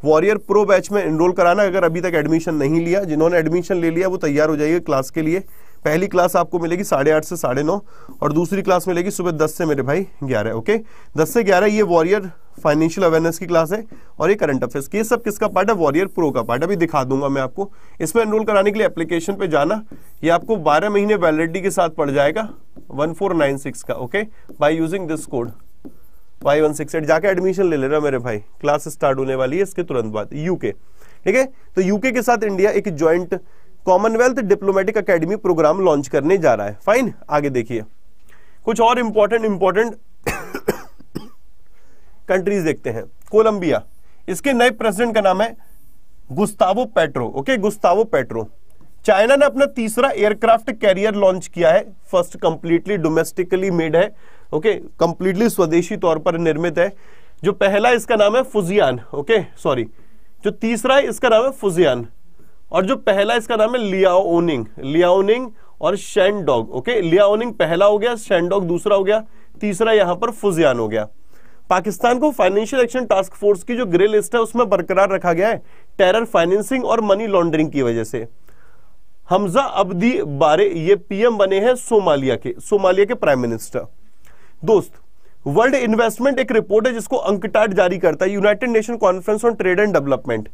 वॉरियर प्रो बैच में एनरोल कराना अगर अभी तक एडमिशन नहीं लिया जिन्होंने एडमिशन ले लिया वो तैयार हो जाइए क्लास के लिए पहली क्लास आपको मिलेगी साढ़े आठ से साढ़े नौ और दूसरी क्लास मिलेगी सुबह दस से मेरे भाई ग्यारह ओके दस से ग्यारह ये वॉरियर फाइनेंशियल अवेयरनेस की क्लास है और ये करंट अफेयर्स की ये सब किसका पार्ट है वॉरियर प्रो का पार्ट अभी दिखा दूंगा मैं आपको इसमें एनरोल कराने के लिए एप्लीकेशन पे जाना ये आपको 12 महीने वैलिडिटी के साथ पड़ जाएगा 1496 का okay by using this code Y one six eight जाके एडमिशन ले ले रहा मेरे भाई क्लास स्टार्ट होने वाली है इसके तुरंत बाद यूके ठीक है तो यूके के साथ इंडिया एक joint Commonwealth diplomatic academy programme launch करने जा रहा है फाइन आगे देखिए कुछ और इंपॉर्टेंट इंपॉर्टेंट कंट्रीज देखते हैं कोलंबिया इसके नए प्रेसिडेंट का नाम है Gustavo Petro okay Gustavo Petro China ने अपना तीसरा एयरक्राफ्ट कैरियर लॉन्च किया है फर्स्ट कंप्लीटली डोमेस्टिकली मेड है ओके कंप्लीटली स्वदेशी तौर पर निर्मित है जो पहला इसका नाम है फुजियान ओके सॉरी जो तीसरा है इसका नाम है फुजियान और जो पहला इसका नाम है लियाओनिंग लियाओनिंग और शेंडॉग ओके लियाओनिंग पहला हो गया शेंडॉग दूसरा हो गया तीसरा यहां पर फुजियान हो गया पाकिस्तान को फाइनेंशियल एक्शन टास्क फोर्स की जो ग्रे लिस्ट है उसमें बरकरार रखा गया है टेरर फाइनेंसिंग और मनी लॉन्ड्रिंग की वजह से हमजा अब्दी बारे ये पीएम बने हैं सोमालिया के सोमालिया के प्राइम मिनिस्टर दोस्त वर्ल्ड इन्वेस्टमेंट एक रिपोर्ट है जिसको अंकटाट जारी करता है United Nation conference on trade and development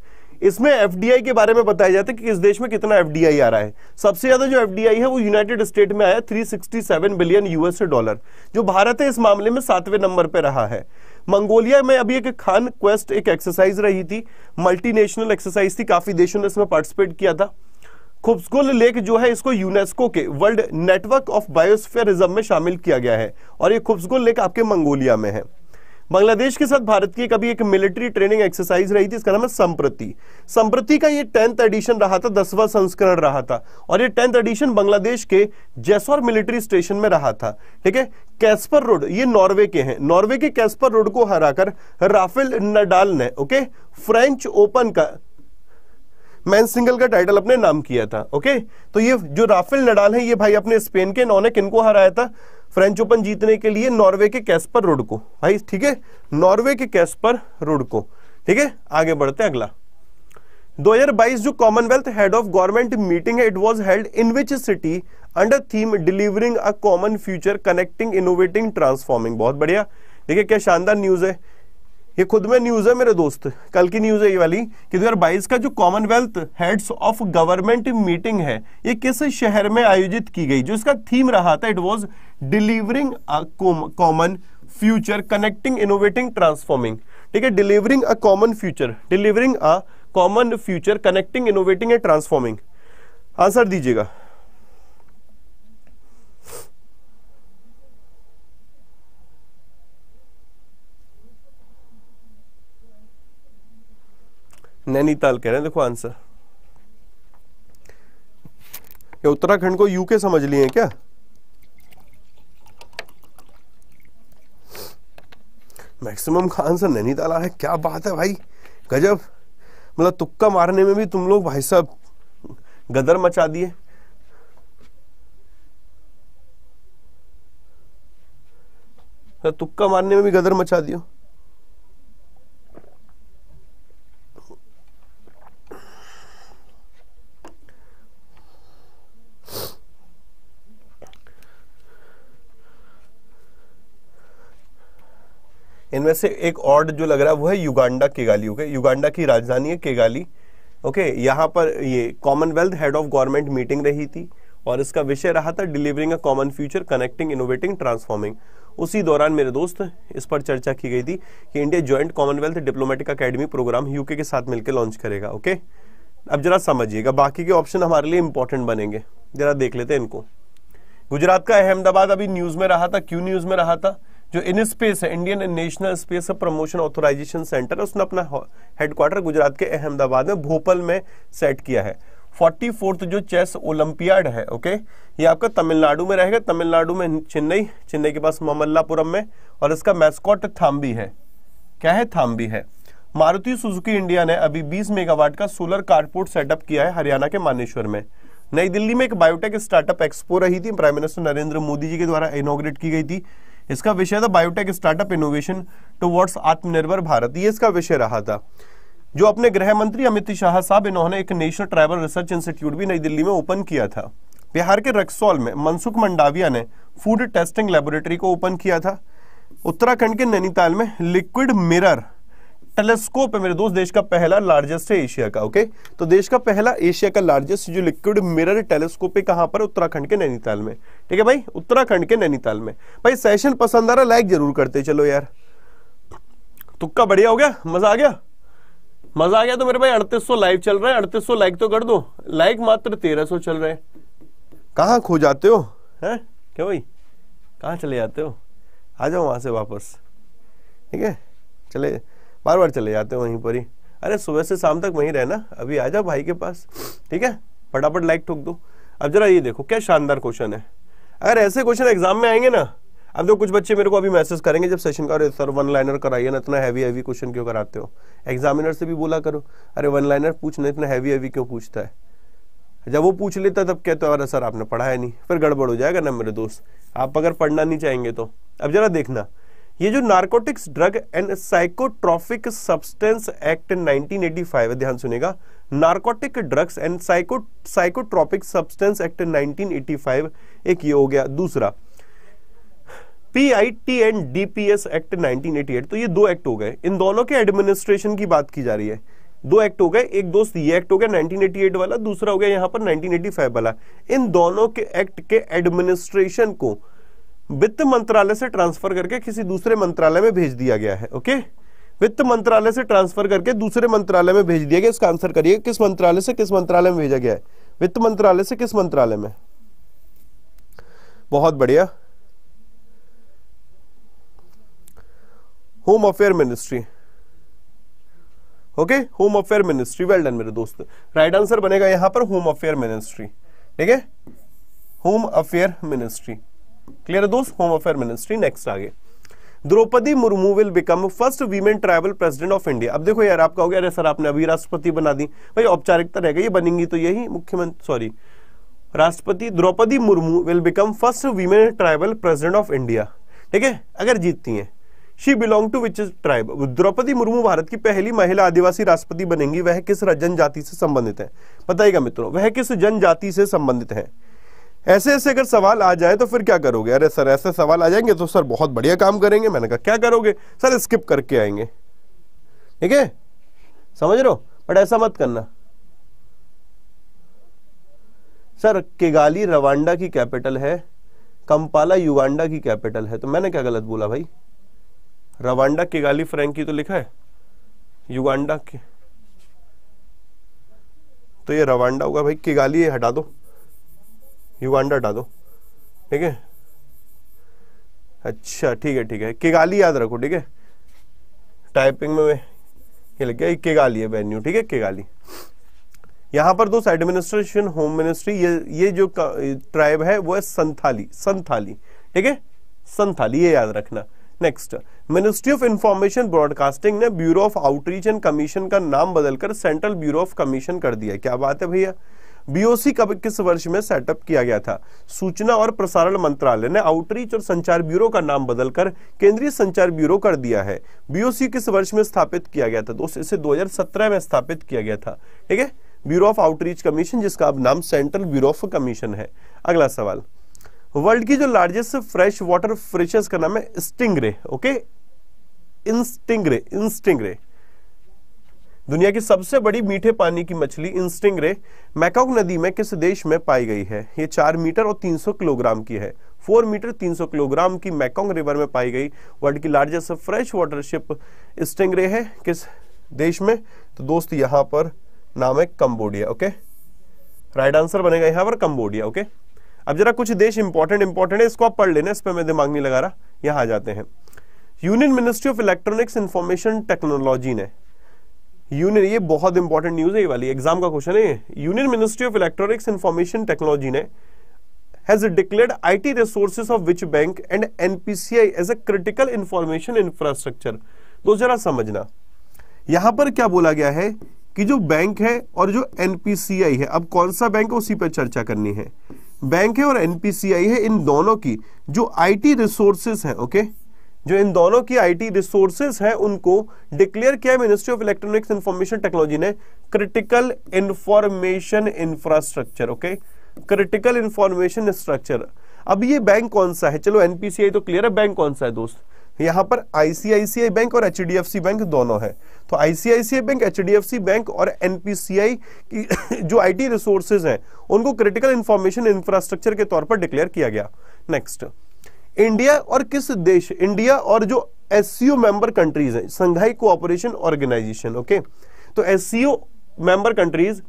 इसमें एफडीआई के बारे में बताया जाता है कि किस देश में कितना एफडीआई आ रहा है सबसे ज्यादा जो एफडीआई है वो यूनाइटेड स्टेट में आया 367 बिलियन यूएस डॉलर जो भारत है इस मामले में सातवें नंबर पर रहा है मंगोलिया में अभी एक खान क्वेस्ट एक एक्सरसाइज रही थी मल्टीनेशनल एक्सरसाइज थी काफी देशों ने इसमें पार्टिसिपेट किया था खुबसगुल लेक जो है इसको यूनेस्को के world network of biosphere reserve में शामिल किया गया है और ये खुबसगुल लेक आपके मंगोलिया में है बांग्लादेश के साथ भारत की कभी एक मिलिट्री ट्रेनिंग एक्सरसाइज रही थी इसका नाम है संप्रति संप्रति का ये टेंथ एडिशन रहा था दसवां संस्करण रहा था और ये टेंथ एडिशन बांग्लादेश के जैसोर मिलिट्री स्टेशन में रहा था ठीक है कैस्पर रोड ये नॉर्वे के हैं नॉर्वे के कैस्पर रोड को हराकर राफेल नडाल ने ओके फ्रेंच ओपन का मैन सिंगल का टाइटल अपने नाम किया था ओके तो ये जो राफेल नडाल है ये भाई अपने स्पेन के इन्होंने किनको हराया था फ्रेंच ओपन जीतने के लिए नॉर्वे के कैस्पर रोड को भाई ठीक है नॉर्वे के कैस्पर रोड को ठीक है आगे बढ़ते अगला 2022 जो Commonwealth head of government meeting है it was held in which city under theme delivering a common future connecting innovating transforming बहुत बढ़िया देखिए क्या शानदार न्यूज है ये खुद में न्यूज है मेरे दोस्त कल की न्यूज है ये वाली कि 2022 का जो Commonwealth heads of government meeting है ये किस शहर में आयोजित की गई जो इसका थीम रहा था it was delivering common future connecting innovating transforming ठीक है delivering a common future delivering a common future connecting innovating and transforming answer दीजिएगा नैनीताल कह रहे हैं देखो आंसर क्या उत्तराखंड को यूके समझ लिए क्या मैक्सिमम का आंसर नैनीताल आ रहा है क्या बात है भाई गजब मतलब तुक्का मारने में भी तुम लोग भाई साहब गदर मचा दिए मतलब तुक्का मारने में भी गदर मचा दियो इनमें से एक ऑर्ड जो लग रहा है वो है युगांडा केगाली ओके युगांडा की राजधानी है केगाली ओके यहाँ पर ये Commonwealth head of government meeting रही थी और इसका विषय रहा था delivering a common future connecting innovating transforming उसी दौरान मेरे दोस्त इस पर चर्चा की गई थी कि India joint Commonwealth diplomatic academy programme UK के साथ मिलकर लॉन्च करेगा ओके अब जरा समझिएगा बाकी के ऑप्शन हमारे लिए इंपॉर्टेंट बनेंगे जरा देख लेते हैं इनको गुजरात का अहमदाबाद अभी न्यूज में रहा था क्यों न्यूज में रहा था जो इन स्पेस है Indian national space promotion authorisation centre है उसने अपना हेडक्वार्टर गुजरात के अहमदाबाद में भोपाल में सेट किया है फोर्टी फोर्थ जो चेस ओलंपियाड है ओके ये आपका तमिलनाडु में रहेगा तमिलनाडु में चेन्नई चेन्नई के पास ममल्लापुरम में और इसका मैस्कॉट थाम्बी है क्या है थाम्बी है मारुति सुजुकी इंडिया ने अभी 20 मेगावाट का सोलर कारपोर्ट सेटअप किया है हरियाणा के मानेश्वर में नई दिल्ली में एक बायोटेक स्टार्टअप एक्सपो रही थी प्राइम मिनिस्टर नरेंद्र मोदी जी के द्वारा इनोग्रेट की गई थी इसका विषय था बायोटेक स्टार्टअप इनोवेशन टुवर्ड्स आत्मनिर्भर भारत ये इसका विषय रहा था जो अपने गृह मंत्री अमित शाह साहब इन्होंने एक नेशनल ट्राइबल रिसर्च इंस्टीट्यूट भी नई दिल्ली में ओपन किया था बिहार के रक्सौल में मनसुख मंडाविया ने फूड टेस्टिंग लेबोरेटरी को ओपन किया था उत्तराखंड के नैनीताल में लिक्विड मिरर टेलीस्कोप है मेरे दोस्त देश का पहला लार्जेस्ट है एशिया का ओके तो देश का पहला एशिया का लार्जेस्ट जो लिक्विड मिरर टेलीस्कोप है कहां पर उत्तराखंड के नैनीताल में ठीक है भाई उत्तराखंड के नैनीताल में भाई सेशन पसंद आ रहा लाइक जरूर करते चलो यार तुक्का बढ़िया हो गया मजा आ गया मजा आ गया तो मेरे भाई अड़तीस सौ लाइव चल रहा है अड़तीस सौ लाइक तो कर दो लाइक मात्र तेरह सौ चल रहे कहा खो जाते हो है क्या भाई कहा चले जाते हो आ जाओ वहां से वापस ठीक है चले बार बार चले जाते हो वहीं पर ही अरे सुबह से शाम तक वहीं रहना अभी आ जाओ भाई के पास ठीक है फटाफट लाइक ठोक दो अब जरा ये देखो क्या शानदार क्वेश्चन है अगर ऐसे क्वेश्चन एग्जाम में आएंगे ना अब जो कुछ बच्चे मेरे को अभी मैसेज करेंगे जब सेशन का अरे सर वन लाइनर कराइए ना इतना हैवी हैवी क्वेश्चन क्यों कराते हो एग्जामिनर से भी बोला करो अरे वन लाइनर पूछना इतना हैवी हैवी क्यों पूछता है जब वो पूछ लेता तब कहते हो अरे सर आपने पढ़ाया नहीं फिर गड़बड़ हो जाएगा ना मेरे दोस्त आप अगर पढ़ना नहीं चाहेंगे तो अब जरा देखना ये जो narcotics drug and psychotropic substance act 1985 है ध्यान सुनेगा narcotic drugs and psycho psychotropic substance act 1985 एक ये हो गया दूसरा P I PIT and DPS act 1988 तो ये दो एक्ट हो गए इन दोनों के एडमिनिस्ट्रेशन की बात की जा रही है दो एक्ट हो गए एक दोस्त ये एक्ट हो गया 1988 वाला दूसरा हो गया यहां पर 1985 वाला इन दोनों के एक्ट के एडमिनिस्ट्रेशन को वित्त मंत्रालय से ट्रांसफर करके किसी दूसरे मंत्रालय में भेज दिया गया है ओके वित्त मंत्रालय से ट्रांसफर करके दूसरे मंत्रालय में भेज दिया गया इसका आंसर करिए किस मंत्रालय से किस मंत्रालय में भेजा गया है वित्त मंत्रालय से किस मंत्रालय में बहुत बढ़िया home affair ministry okay home affair ministry well done मेरे दोस्त राइट आंसर बनेगा यहां पर होम अफेयर मिनिस्ट्री ठीक है होम अफेयर मिनिस्ट्री क्लियर है दोस्त होम अफेयर मिनिस्ट्री नेक्स्ट आगे Droupadi Murmu will become first women tribal president of India अब देखो यार आपका हो गया अरे सर आपने अभी राष्ट्रपति बना दी भाई औपचारिकता रह गई ये बनेंगी तो यही मुख्यमंत्री सॉरी राष्ट्रपति Droupadi Murmu will become first women tribal president of India ठीक है अगर जीतती हैं she belong to which tribe Droupadi Murmu Bharat की पहली महिला आदिवासी राष्ट्रपति बनेंगी वह किस जनजाति से संबंधित है बताइएगा मित्रों वह किस जनजाति से संबंधित है ऐसे ऐसे अगर सवाल आ जाए तो फिर क्या करोगे अरे सर ऐसे सवाल आ जाएंगे तो सर बहुत बढ़िया काम करेंगे मैंने कहा क्या करोगे सर स्किप करके आएंगे ठीक है समझ रहे हो बट ऐसा मत करना सर केगाली रवांडा की कैपिटल है कंपाला युगांडा की कैपिटल है तो मैंने क्या गलत बोला भाई रवांडा केगाली फ्रेंकी तो लिखा है युगांडा के तो ये रवांडा होगा भाई केगाली ये हटा दो युगांडा हटा दो ठीक है अच्छा ठीक है ठीक है केगाली याद रखो ठीक है टाइपिंग में ये लग गया केगाली है वेन्यू ठीक है केगाली यहां पर दोस्त एडमिनिस्ट्रेशन होम मिनिस्ट्री ये ये जो ट्राइब है वो है संथाली संथाली ठीक है संथाली ये याद रखना next ministry of information broadcasting ने bureau of outreach and commission का नाम बदलकर सेंट्रल ब्यूरो ऑफ कमीशन कर दिया क्या बात है भैया बीओसी कब किस वर्ष में सेटअप किया गया था सूचना और प्रसारण मंत्रालय ने आउटरीच और संचार ब्यूरो का नाम बदलकर केंद्रीय संचार ब्यूरो कर दिया है बीओसी किस वर्ष में स्थापित किया गया था दोस्तों इसे 2017 में स्थापित किया गया था ठीक है ब्यूरो ऑफ आउटरीच कमीशन जिसका अब नाम सेंट्रल ब्यूरो ऑफ कमीशन है अगला सवाल वर्ल्ड की जो लार्जेस्ट फ्रेश वाटर फ्रिशेस का नाम है स्टिंगरे ओके इंस्टिंगरे इंस्टिंगरे दुनिया की सबसे बड़ी मीठे पानी की मछली इंस्टिंग रे मैकॉक नदी में किस देश में पाई गई है ये चार मीटर और 300 किलोग्राम की है फोर मीटर 300 किलोग्राम की मैकोंग रिवर में पाई गई वर्ल्ड की largest fresh water ship sting ray है किस देश में तो दोस्त यहां पर नाम है कंबोडिया ओके राइट आंसर बनेगा यहां पर कंबोडिया ओके अब जरा कुछ देश इंपॉर्टेंट इंपॉर्टेंट है इसको आप पढ़ लेना इस पर मैं दिमाग नहीं लगा रहा यहां आ जाते हैं union ministry of electronics information technology ने यूनियन ये बहुत इंपॉर्टेंट न्यूज है ये वाली एग्जाम का क्वेश्चन है union ministry of electronics information technology ने has declared IT resources of which bank and NPCI as a critical information infrastructure तो जरा समझना यहां पर क्या बोला गया है कि जो बैंक है और जो एनपीसीआई है अब कौन सा बैंक है उसी पर चर्चा करनी है बैंक है और एनपीसीआई है इन दोनों की जो आईटी रिसोर्सेज हैं ओके okay? जो इन दोनों की आईटी रिसोर्सेज है उनको डिक्लेयर किया ministry of electronics information technology ने critical information infrastructure okay critical information structure अब ये बैंक कौन सा है चलो एनपीसीआई तो क्लियर है बैंक कौन सा है दोस्त यहाँ पर आईसीआईसीआई बैंक और एचडीएफसी बैंक दोनों है तो आईसीआईसीआई बैंक एचडीएफसी बैंक और एनपीसीआई की जो आईटी रिसोर्सेज हैं उनको क्रिटिकल इंफॉर्मेशन इंफ्रास्ट्रक्चर के तौर पर डिक्लेयर किया गया नेक्स्ट इंडिया और किस देश इंडिया और जो एस मेंबर कंट्रीज हैं संघाई कोऑपरेशन ऑर्गेनाइजेशन ओके तो एस मेंबर कंट्रीज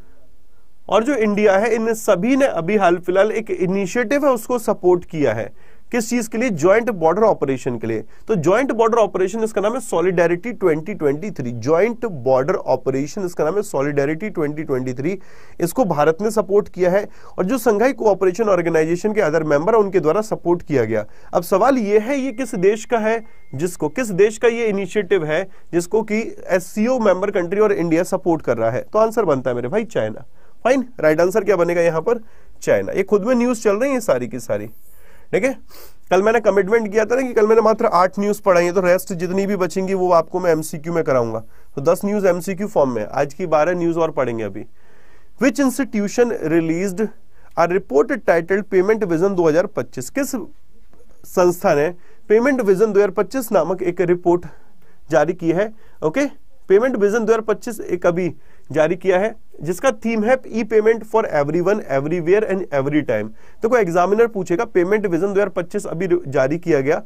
और जो इंडिया है इन सभी ने अभी हाल फिलहाल एक इनिशिएटिव है उसको सपोर्ट किया है किस चीज के लिए ज्वाइंट बॉर्डर ऑपरेशन के लिए तो ज्वाइंट बॉर्डर ऑपरेशन इसका नाम है सॉलिडेरिटी 2023 ज्वाइंट बॉर्डर ऑपरेशन इसका नाम है सॉलिडेरिटी 2023 इसको भारत ने सपोर्ट किया है और जो संघाई कोऑपरेशन ऑर्गेनाइजेशन के अदर मेंबर उनके द्वारा सपोर्ट किया गया अब सवाल यह है ये किस देश का है जिसको किस देश का ये इनिशिएटिव है जिसको कि एस मेंबर कंट्री और इंडिया सपोर्ट कर रहा है तो आंसर बनता है मेरे भाई चाइना फाइन राइट आंसर क्या बनेगा यहां पर चाइना ये खुद में न्यूज चल रही है सारी की सारी ठीक है कल मैंने कमिटमेंट किया था ना कि कल मैंने मात्र आठ न्यूज पढ़ाई है तो रेस्ट जितनी भी बचेंगी वो आपको मैं एमसीक्यू में कराऊंगा तो दस न्यूज एमसीक्यू फॉर्म में आज की बारह न्यूज और पढ़ेंगे अभी which institution release are report titled payment vision 2025 किस संस्था ने पेमेंट विजन 2025 नामक एक रिपोर्ट जारी की है ओके पेमेंट विजन 2025 एक अभी जारी किया है जिसका थीम है e payment for everyone everywhere and every time देखो एग्जामिनर पूछेगा पेमेंट विजन 2025 अभी जारी किया गया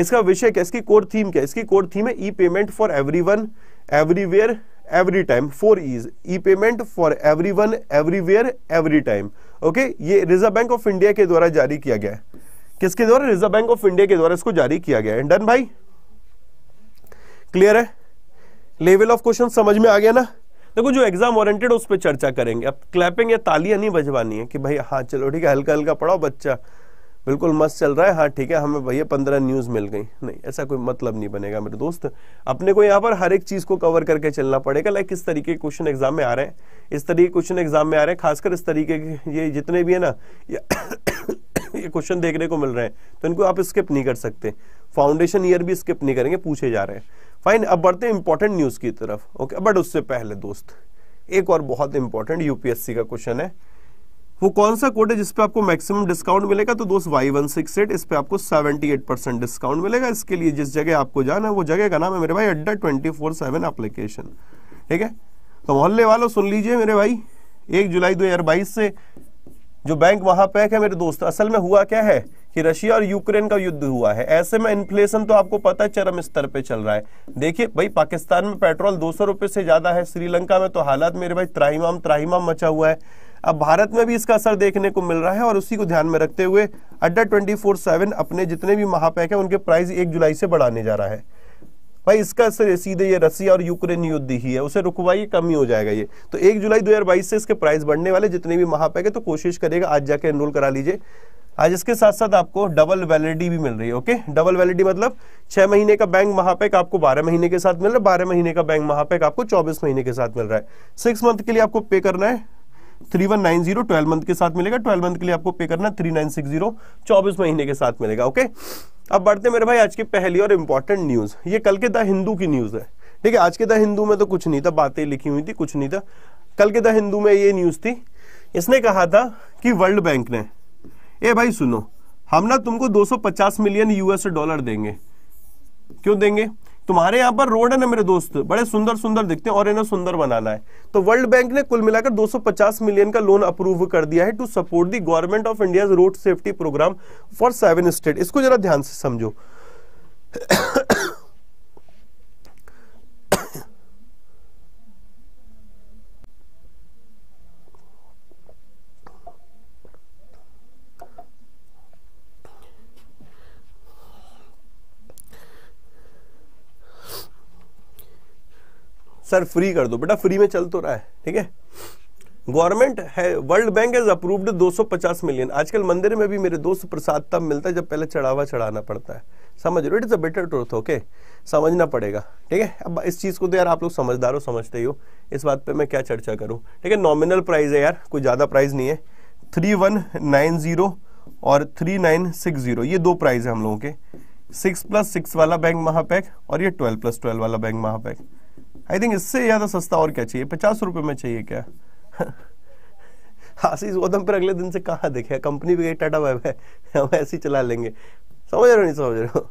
इसका विषय क्या इसकी कोर थीम क्या इसकी कोर थीम है e payment for everyone everywhere every time for is e payment for everyone everywhere every time okay ये रिजर्व बैंक ऑफ इंडिया के द्वारा जारी किया गया है किसके द्वारा रिजर्व बैंक ऑफ इंडिया के द्वारा इसको जारी किया गया है डन भाई क्लियर है लेवल ऑफ क्वेश्चन समझ में आ गया ना देखो जो एग्जाम ओरिएंटेड उस पर चर्चा करेंगे अब क्लैपिंग या तालियां नहीं बजवानी है कि भाई हाँ चलो ठीक है हल्का हल्का पढ़ाओ बच्चा बिल्कुल मस्त चल रहा है हाँ ठीक है हमें भैया पंद्रह न्यूज़ मिल गई नहीं ऐसा कोई मतलब नहीं बनेगा मेरे दोस्त अपने को यहाँ पर हर एक चीज़ को कवर करके चलना पड़ेगा लाइक किस तरीके के क्वेश्चन एग्जाम में आ रहे हैं इस तरीके क्वेश्चन एग्जाम में आ रहे हैं खासकर इस तरीके के ये जितने भी है ना ये क्वेश्चन देखने को मिल रहे हैं तो इनको आप स्किप नहीं कर सकते फाउंडेशन ईयर भी स्किप नहीं करेंगे पूछे जा रहे हैं फाइन अब बढ़ते इंपॉर्टेंट न्यूज़ की तरफ ओके okay, बट उससे पहले दोस्त एक और बहुत इंपॉर्टेंट यूपीएससी का क्वेश्चन है वो कौन सा कोड है जिसपे आपको मैक्सिमम डिस्काउंट मिलेगा तो दोस्त वाई वन सिक्स एट इस पर आपको सेवेंटी एट परसेंट डिस्काउंट मिलेगा इसके लिए जिस जगह आपको जाना है वो जगह का नाम है मेरे भाई अड्डा ट्वेंटी फोर सेवन एप्लीकेशन ठीक है तो मोहल्ले वालों सुन लीजिए मेरे भाई एक जुलाई दो हजार बाईस से जो बैंक वहां पैक है मेरे दोस्त असल में हुआ क्या है कि रशिया और यूक्रेन का युद्ध हुआ है ऐसे में इन्फ्लेशन तो आपको पता है चरम स्तर पे चल रहा है देखिए भाई पाकिस्तान में पेट्रोल दो सौ से ज्यादा है श्रीलंका में तो हालात मेरे भाई त्राहीमाम त्राहीमाम मचा हुआ है अब भारत में भी इसका असर देखने को मिल रहा है और उसी को ध्यान में रखते हुए अड्डा ट्वेंटी फोर सेवन अपने जितने भी महापैक है उनके प्राइस एक जुलाई से बढ़ाने जा रहा है भाई इसका सीधे ये रसिया और यूक्रेन युद्ध ही है उसे रुकवाई कम ही हो जाएगा ये तो एक जुलाई 2022 से इसके प्राइस बढ़ने वाले जितने भी महापैक है तो कोशिश करेगा आज जाके एनरोल करा लीजिए आज इसके साथ साथ आपको डबल वैलिडिटी भी मिल रही है ओके डबल वैलिडिटी मतलब छह महीने का बैंक महापैक आपको बारह महीने के साथ मिल रहा है बारह महीने का बैंक महापैक आपको चौबीस महीने के साथ मिल रहा है सिक्स मंथ के लिए आपको पे करना है three one nine zero twelve month के साथ मिलेगा ट्वेल्व मंथ के लिए आपको पे करना थ्री नाइन सिक्स जीरो चौबीस महीने के साथ मिलेगा ओके अब बढ़ते मेरे भाई आज की पहली और इंपॉर्टेंट न्यूज ये कल के द हिंदू की न्यूज है ठीक है आज के द हिंदू में तो कुछ नहीं था बातें लिखी हुई थी कुछ नहीं था कल के द हिंदू में ये न्यूज थी इसने कहा था कि वर्ल्ड बैंक ने ए भाई सुनो हम ना तुमको 250 मिलियन यूएस डॉलर देंगे क्यों देंगे तुम्हारे यहाँ पर रोड है ना मेरे दोस्त बड़े सुंदर सुंदर दिखते हैं और इन्हें सुंदर बनाना है तो वर्ल्ड बैंक ने कुल मिलाकर 250 मिलियन का लोन अप्रूव कर दिया है to support the government of India road safety programme for seven state इसको जरा ध्यान से समझो सर फ्री कर दो बेटा फ्री में चल तो रहा है ठीक है गवर्नमेंट है World Bank has approved 250 million आजकल मंदिर में भी मेरे दोस्त प्रसाद तब मिलता है जब पहले चढ़ावा चढ़ाना पड़ता है समझ रहे हो it is a better truth okay समझना पड़ेगा ठीक है अब इस चीज़ को तो यार आप लोग समझदार हो समझते ही हो इस बात पे मैं क्या चर्चा करूं ठीक है नॉमिनल प्राइस है यार कोई ज़्यादा प्राइस नहीं है थ्री और थ्री ये दो प्राइज है हम लोगों के सिक्स प्लस सिक्स वाला बैंक महापैक और ये ट्वेल्व प्लस ट्वेल्व वाला बैंक महापैक आई थिंक इससे ज़्यादा सस्ता और क्या चाहिए पचास रुपये में चाहिए क्या आशीष गौतम तो पर अगले दिन से कहा देखे कंपनी भी गई टाटा वाइब है हम ऐसे ही चला लेंगे समझ रहे हो नहीं समझ रहे हो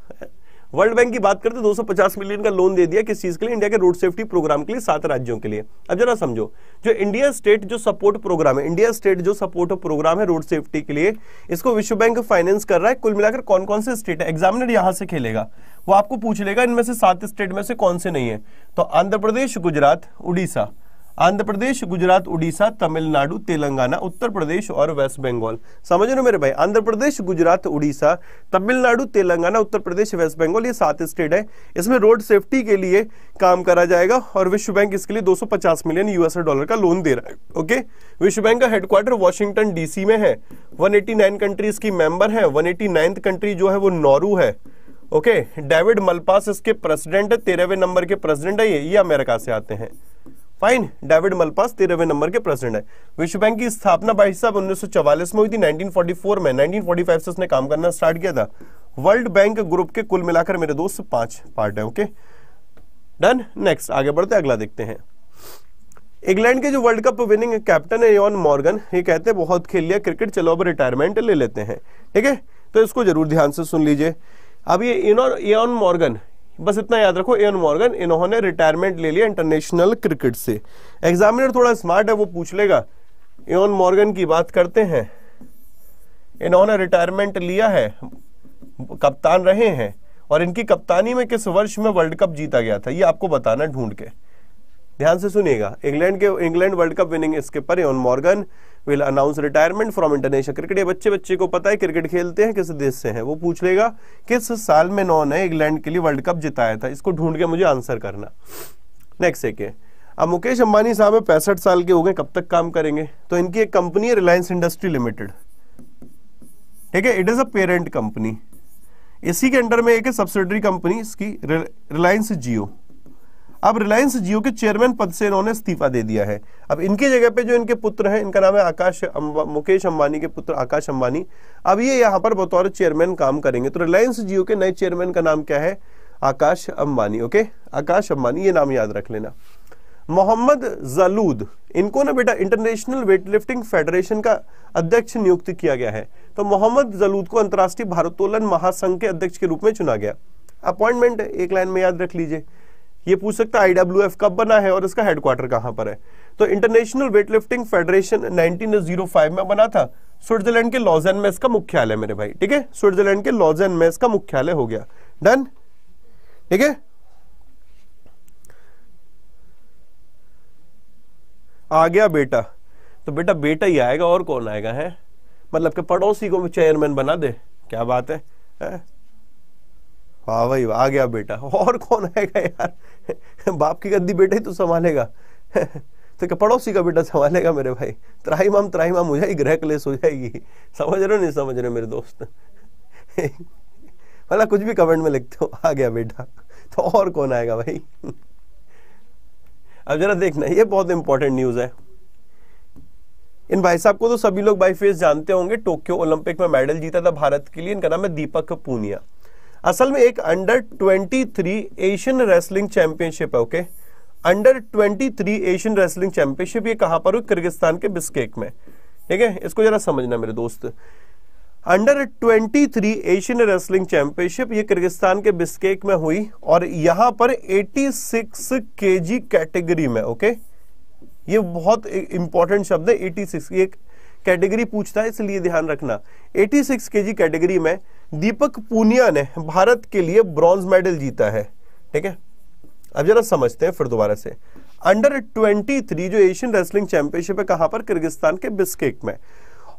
वर्ल्ड बैंक की बात करते दो सौ पचास मिलियन का लोन दे दिया किस चीज के लिए इंडिया के रोड सेफ्टी प्रोग्राम के लिए सात राज्यों के लिए अब जरा समझो जो इंडिया स्टेट जो सपोर्ट प्रोग्राम है इंडिया स्टेट जो सपोर्ट प्रोग्राम है रोड सेफ्टी के लिए इसको विश्व बैंक फाइनेंस कर रहा है कुल मिलाकर कौन कौन से स्टेट है एग्जामिनर यहां से खेलेगा वो आपको पूछ लेगा इनमें से सात स्टेट में से कौन से नहीं है तो आंध्र प्रदेश गुजरात उड़ीसा आंध्र प्रदेश गुजरात उड़ीसा तमिलनाडु तेलंगाना उत्तर प्रदेश और वेस्ट बंगाल समझ रहे हो मेरे भाई आंध्र प्रदेश गुजरात उड़ीसा तमिलनाडु तेलंगाना उत्तर प्रदेश वेस्ट बंगाल ये सात स्टेट है इसमें रोड सेफ्टी के लिए काम करा जाएगा और विश्व बैंक इसके लिए 250 मिलियन यूएस डॉलर का लोन दे रहा है ओके विश्व बैंक का हेडक्वार्टर वॉशिंगटन डीसी में है वन कंट्रीज की मेंबर है वन कंट्री जो है वो नॉरू है ओके डेविड मलपास इसके प्रेसिडेंट है तेरहवें नंबर के प्रेसिडेंट है ये, ये अमेरिका से आते हैं फाइन डेविड मलपास तेरहवें नंबर के प्रेसिडेंट है विश्व बैंक की स्थापना भाई साहब 1944 में हुई थी 1944 में 1945 से उसने काम करना स्टार्ट किया था वर्ल्ड बैंक ग्रुप के कुल मिलाकर मेरे दोस्त पांच पार्ट है ओके डन नेक्स्ट आगे बढ़ते अगला देखते हैं इंग्लैंड के जो वर्ल्ड कप विनिंग कैप्टन है यॉन मॉर्गन ये कहते हैं बहुत खेल लिया क्रिकेट चलो अब रिटायरमेंट ले लेते हैं ठीक है तो इसको जरूर ध्यान से सुन लीजिए अब ये इनॉन एन मॉर्गन बस इतना याद रखो एन मॉर्गन इन्होंने रिटायरमेंट ले लिया इंटरनेशनल क्रिकेट से एग्जामिनर थोड़ा स्मार्ट है वो पूछ लेगा एन मॉर्गन की बात करते हैं इन्होंने रिटायरमेंट लिया है कप्तान रहे हैं और इनकी कप्तानी में किस वर्ष में वर्ल्ड कप जीता गया था ये आपको बताना ढूंढ के ध्यान से सुनिएगा इंग्लैंड के इंग्लैंड वर्ल्ड कप विनिंग इसके पर Eoin Morgan will announce retirement from international cricket ये बच्चे बच्चे को पता है क्रिकेट खेलते हैं किस देश से हैं वो पूछ लेगा किस साल में नॉन है इंग्लैंड के लिए वर्ल्ड कप जिताया था इसको ढूंढ के मुझे आंसर करना नेक्स्ट एक है अब मुकेश अंबानी साहब पैंसठ साल के हो गए कब तक काम करेंगे तो इनकी एक कंपनी है रिलायंस इंडस्ट्री लिमिटेड ठीक है it is a parent company इसी के अंडर में एक सब्सिडरी कंपनी इसकी रिलायंस जियो अब रिलायंस जियो के चेयरमैन पद से इन्होंने इस्तीफा दे दिया है अब इनकी जगह पे जो इनके पुत्र हैं इनका नाम है आकाश अम्बा, मुकेश अंबानी के पुत्र आकाश अंबानी अब ये यहाँ पर बतौर चेयरमैन काम करेंगे तो रिलायंस जियो के नए चेयरमैन का नाम क्या है आकाश अंबानी ओके आकाश अंबानी ये नाम याद रख लेना मोहम्मद जलूद इनको ना बेटा इंटरनेशनल वेटलिफ्टिंग फेडरेशन का अध्यक्ष नियुक्त किया गया है तो मोहम्मद जलूद को अंतर्राष्ट्रीय भारोत्तोलन महासंघ के अध्यक्ष के रूप में चुना गया अपॉइंटमेंट एक लाइन में याद रख लीजिए ये पूछ सकता है आई कब बना है और इसका हेडक्वार्टर कहां पर है तो इंटरनेशनल वेटलिफ्टिंग फेडरेशन 1905 में बना था स्विट्जरलैंड के लॉजन में इसका मुख्यालय मेरे भाई ठीक है स्विट्जरलैंड के लॉजन में इसका मुख्यालय हो गया डन ठीक है आ गया बेटा तो बेटा बेटा ही आएगा और कौन आएगा है मतलब के पड़ोसी को चेयरमैन बना दे क्या बात है, है? वाह भाई आ गया बेटा और कौन आएगा यार बाप की गद्दी बेटा ही तो संभालेगा तो क्या पड़ोसी का बेटा संभालेगा मेरे भाई त्राही माम त्राही माम हो जाएगी ग्रह क्लेश हो जाएगी समझ रहे हो नहीं समझ रहे मेरे दोस्त भला कुछ भी कमेंट में लिखते हो आ गया बेटा तो और कौन आएगा भाई अब जरा देखना ये बहुत इंपॉर्टेंट न्यूज है इन भाई साहब को तो सभी लोग बाई फेस जानते होंगे टोक्यो ओलंपिक में मेडल जीता था भारत के लिए इनका नाम है दीपक पूनिया असल में एक अंडर 23 एशियन रेसलिंग चैंपियनशिप है okay under 23 Asian wrestling championship ये कहां पर हुई किर्गिस्तान के बिस्केक में ठीक है इसको जरा समझना मेरे दोस्त अंडर 23 एशियन रेसलिंग चैंपियनशिप ये किर्गिस्तान के बिस्केक में हुई और यहां पर 86 के कैटेगरी में ओके ये बहुत इंपॉर्टेंट शब्द है 86 ये कैटेगरी पूछता है इसलिए ध्यान रखना 86 के कैटेगरी में दीपक पूनिया ने भारत के लिए ब्रॉन्ज मेडल जीता है ठीक है अब जरा समझते हैं फिर दोबारा से अंडर 23 जो एशियन रेसलिंग चैंपियनशिप है कहां पर किर्गिस्तान के बिस्केक में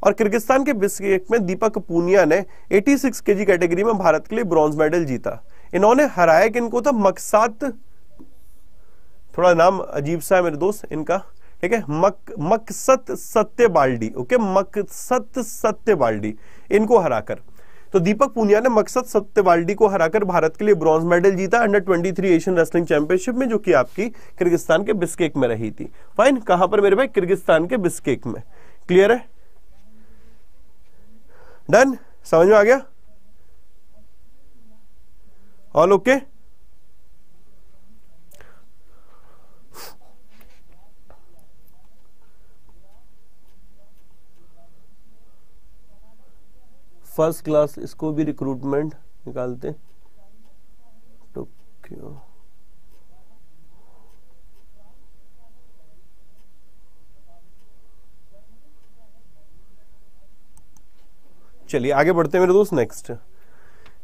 और किर्गिस्तान के बिस्केक में दीपक पूनिया ने 86 जी कैटेगरी में भारत के लिए ब्रॉन्ज मेडल जीता इन्होंने हराया किनको था मकसात थोड़ा नाम अजीब सा है मेरे दोस्त इनका ठीक है मक मकसत सत्य बाल्डी ओके मकसत सत्य बाल्डी इनको हराकर तो दीपक पुनिया ने मकसद सत्यवाल्डी को हराकर भारत के लिए ब्रॉन्ज मेडल जीता अंडर 23 एशियन रेसलिंग चैंपियनशिप में जो कि आपकी किर्गिस्तान के बिस्केक में रही थी फाइन कहां पर मेरे भाई किर्गिस्तान के बिस्केक में क्लियर है डन समझ में आ गया all okay okay? First class इसको भी रिक्रूटमेंट निकालते टोक्यो चलिए आगे बढ़ते हैं मेरे दोस्त next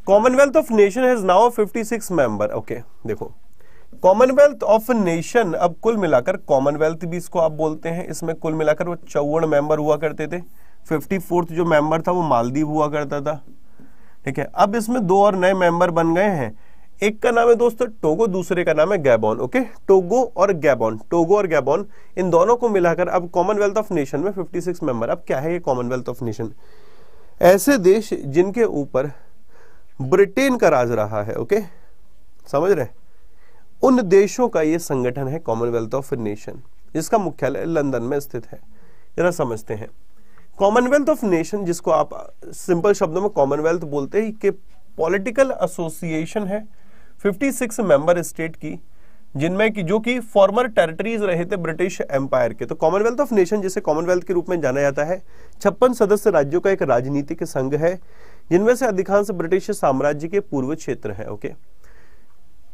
Commonwealth of Nation has now 56 member okay देखो कॉमनवेल्थ ऑफ नेशन अब कुल मिलाकर कॉमनवेल्थ भी इसको आप बोलते हैं इसमें कुल मिलाकर वो चौवन मेंबर हुआ करते थे फिफ्टी फोर्थ जो मेंबर था वो मालदीव हुआ करता था ठीक है अब इसमें दो और नए मेंबर बन गए हैं एक का नाम है दोस्तों टोगो दूसरे का नाम है गैबॉन ओके टोगो और गैबॉन टोगो और गैबॉन इन दोनों को मिलाकर अब कॉमनवेल्थ ऑफ नेशन में 56 मेंबर अब क्या है ये कॉमनवेल्थ ऑफ नेशन ऐसे देश जिनके ऊपर ब्रिटेन का राज रहा है ओके समझ रहे उन देशों का ये संगठन है कॉमनवेल्थ ऑफ नेशन जिसका मुख्यालय लंदन में स्थित है जरा समझते हैं कॉमनवेल्थ ऑफ नेशन जिसको आप सिंपल शब्दों में कॉमनवेल्थ बोलते हैं कि पॉलिटिकल एसोसिएशन है 56 मेंबर स्टेट की जिनमें कि जो कि फॉर्मर टेरिटरीज रहे थे ब्रिटिश एम्पायर के तो कॉमनवेल्थ ऑफ नेशन जिसे कॉमनवेल्थ के रूप में जाना जाता है छप्पन सदस्य राज्यों का एक राजनीतिक संघ है जिनमें से अधिकांश ब्रिटिश साम्राज्य के पूर्व क्षेत्र है okay okay?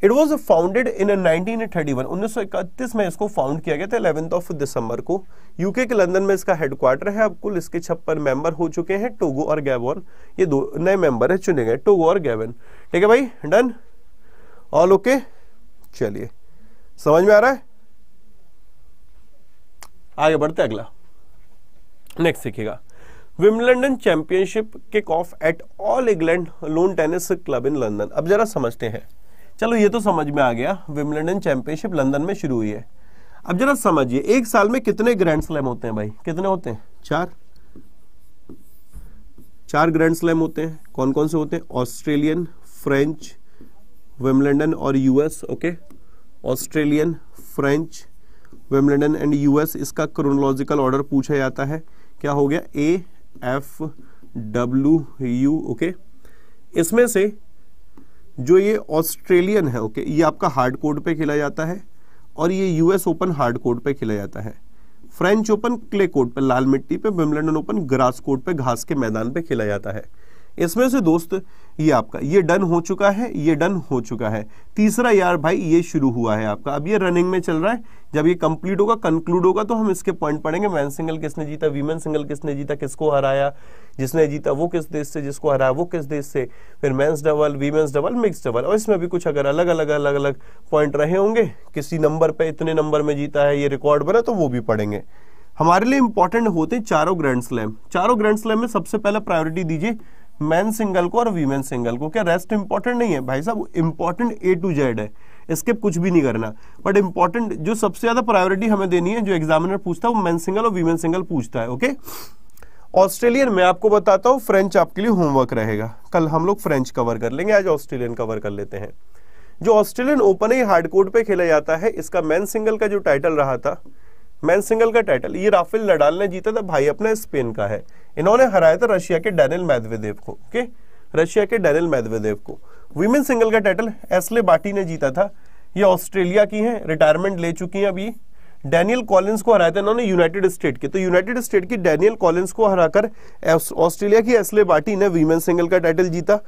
It was founded in सौ इकतीस में इसको फाउंड किया गया था इलेवेंथ ऑफ दिसंबर को यूके के लंदन में इसका हेडक्वार्टर है अब कुल इसके छप्पन मेंबर हो चुके हैं टोगो और गैवन ये दो नए मेंबर है चुने गए टोगो और गैवन ठीक है भाई डन ऑल ओके चलिए समझ में आ रहा है आगे बढ़ते अगला नेक्स्ट सीखेगा Wimbledon championship kick off at all England lawn tennis club in London अब जरा समझते हैं चलो ये तो समझ में आ गया विमलडन चैंपियनशिप लंदन में शुरू हुई है अब जरा समझिए एक साल में कितने ग्रैंड स्लैम होते हैं भाई कितने होते हैं चार चार ग्रैंड स्लैम होते हैं कौन कौन से होते हैं ऑस्ट्रेलियन फ्रेंच विमलडन और US okay Australian French Wimbledon and US इसका क्रोनोलॉजिकल ऑर्डर पूछा जाता है क्या हो गया A F W U okay इसमें से जो ये ऑस्ट्रेलियन है ओके ये आपका हार्ड कोर्ट पे खेला जाता है और ये यूएस ओपन हार्ड कोर्ट पे खेला जाता है फ्रेंच ओपन क्ले कोर्ट पे लाल मिट्टी पे विम्बलडन ओपन ग्रास कोर्ट पे घास के मैदान पे खेला जाता है इसमें से दोस्त ये आपका ये डन हो चुका है ये डन हो चुका है तीसरा यार भाई ये शुरू हुआ है आपका अब ये रनिंग में चल रहा है जब ये कंप्लीट होगा कंक्लूड होगा तो हम इसके पॉइंट पढ़ेंगे मैन सिंगल किसने जीता वीमेन सिंगल किसने जीता किसको हराया जिसने जीता वो किस देश से जिसको हराया वो किस देश से फिर men's double women's double mix double और इसमें भी कुछ अगर अलग अलग अलग अलग पॉइंट रहे होंगे किसी नंबर पर इतने नंबर में जीता है ये रिकॉर्ड बना तो वो भी पढ़ेंगे हमारे लिए इंपॉर्टेंट होते हैं चारों ग्रैंड स्लैम चारों ग्रैंड स्लैम में सबसे पहले प्रायोरिटी दीजिए मैन सिंगल को और वीमेन सिंगल को क्या रेस्ट इंपॉर्टेंट नहीं है भाई साहब इंपॉर्टेंट ए टू जेड है स्किप कुछ भी नहीं करना बट इंपॉर्टेंट जो सबसे ज्यादा प्रायोरिटी हमें देनी है जो एग्जामिनर पूछता है वो मैन सिंगल और वीमेन सिंगल पूछता है ओके ऑस्ट्रेलियन मैं आपको बताता हूँ फ्रेंच आपके लिए होमवर्क रहेगा कल हम लोग फ्रेंच कवर कर लेंगे आज ऑस्ट्रेलियन कवर कर लेते हैं जो ऑस्ट्रेलियन ओपन है हार्डकोर्ट पे खेला जाता है इसका मैन सिंगल का जो टाइटल रहा था मैन सिंगल का टाइटल ये राफेल नडाल ने जीता था भाई अपना स्पेन का है इन्होंने हराया था रशिया के डेनिल मैदवेदेव को ओके रशिया के डेनिल मैदवेदेव को वीमेन सिंगल का टाइटल एसले बाटी ने जीता था ये ऑस्ट्रेलिया की हैं रिटायरमेंट ले चुकी हैं अभी डैनियल कॉलिंस को हराया था इन्होंने यूनाइटेड स्टेट के तो यूनाइटेड स्टेट की डैनियल कॉलिंस को हराकर ऑस्ट्रेलिया की एसले बाटी ने वीमेन सिंगल का टाइटल जीता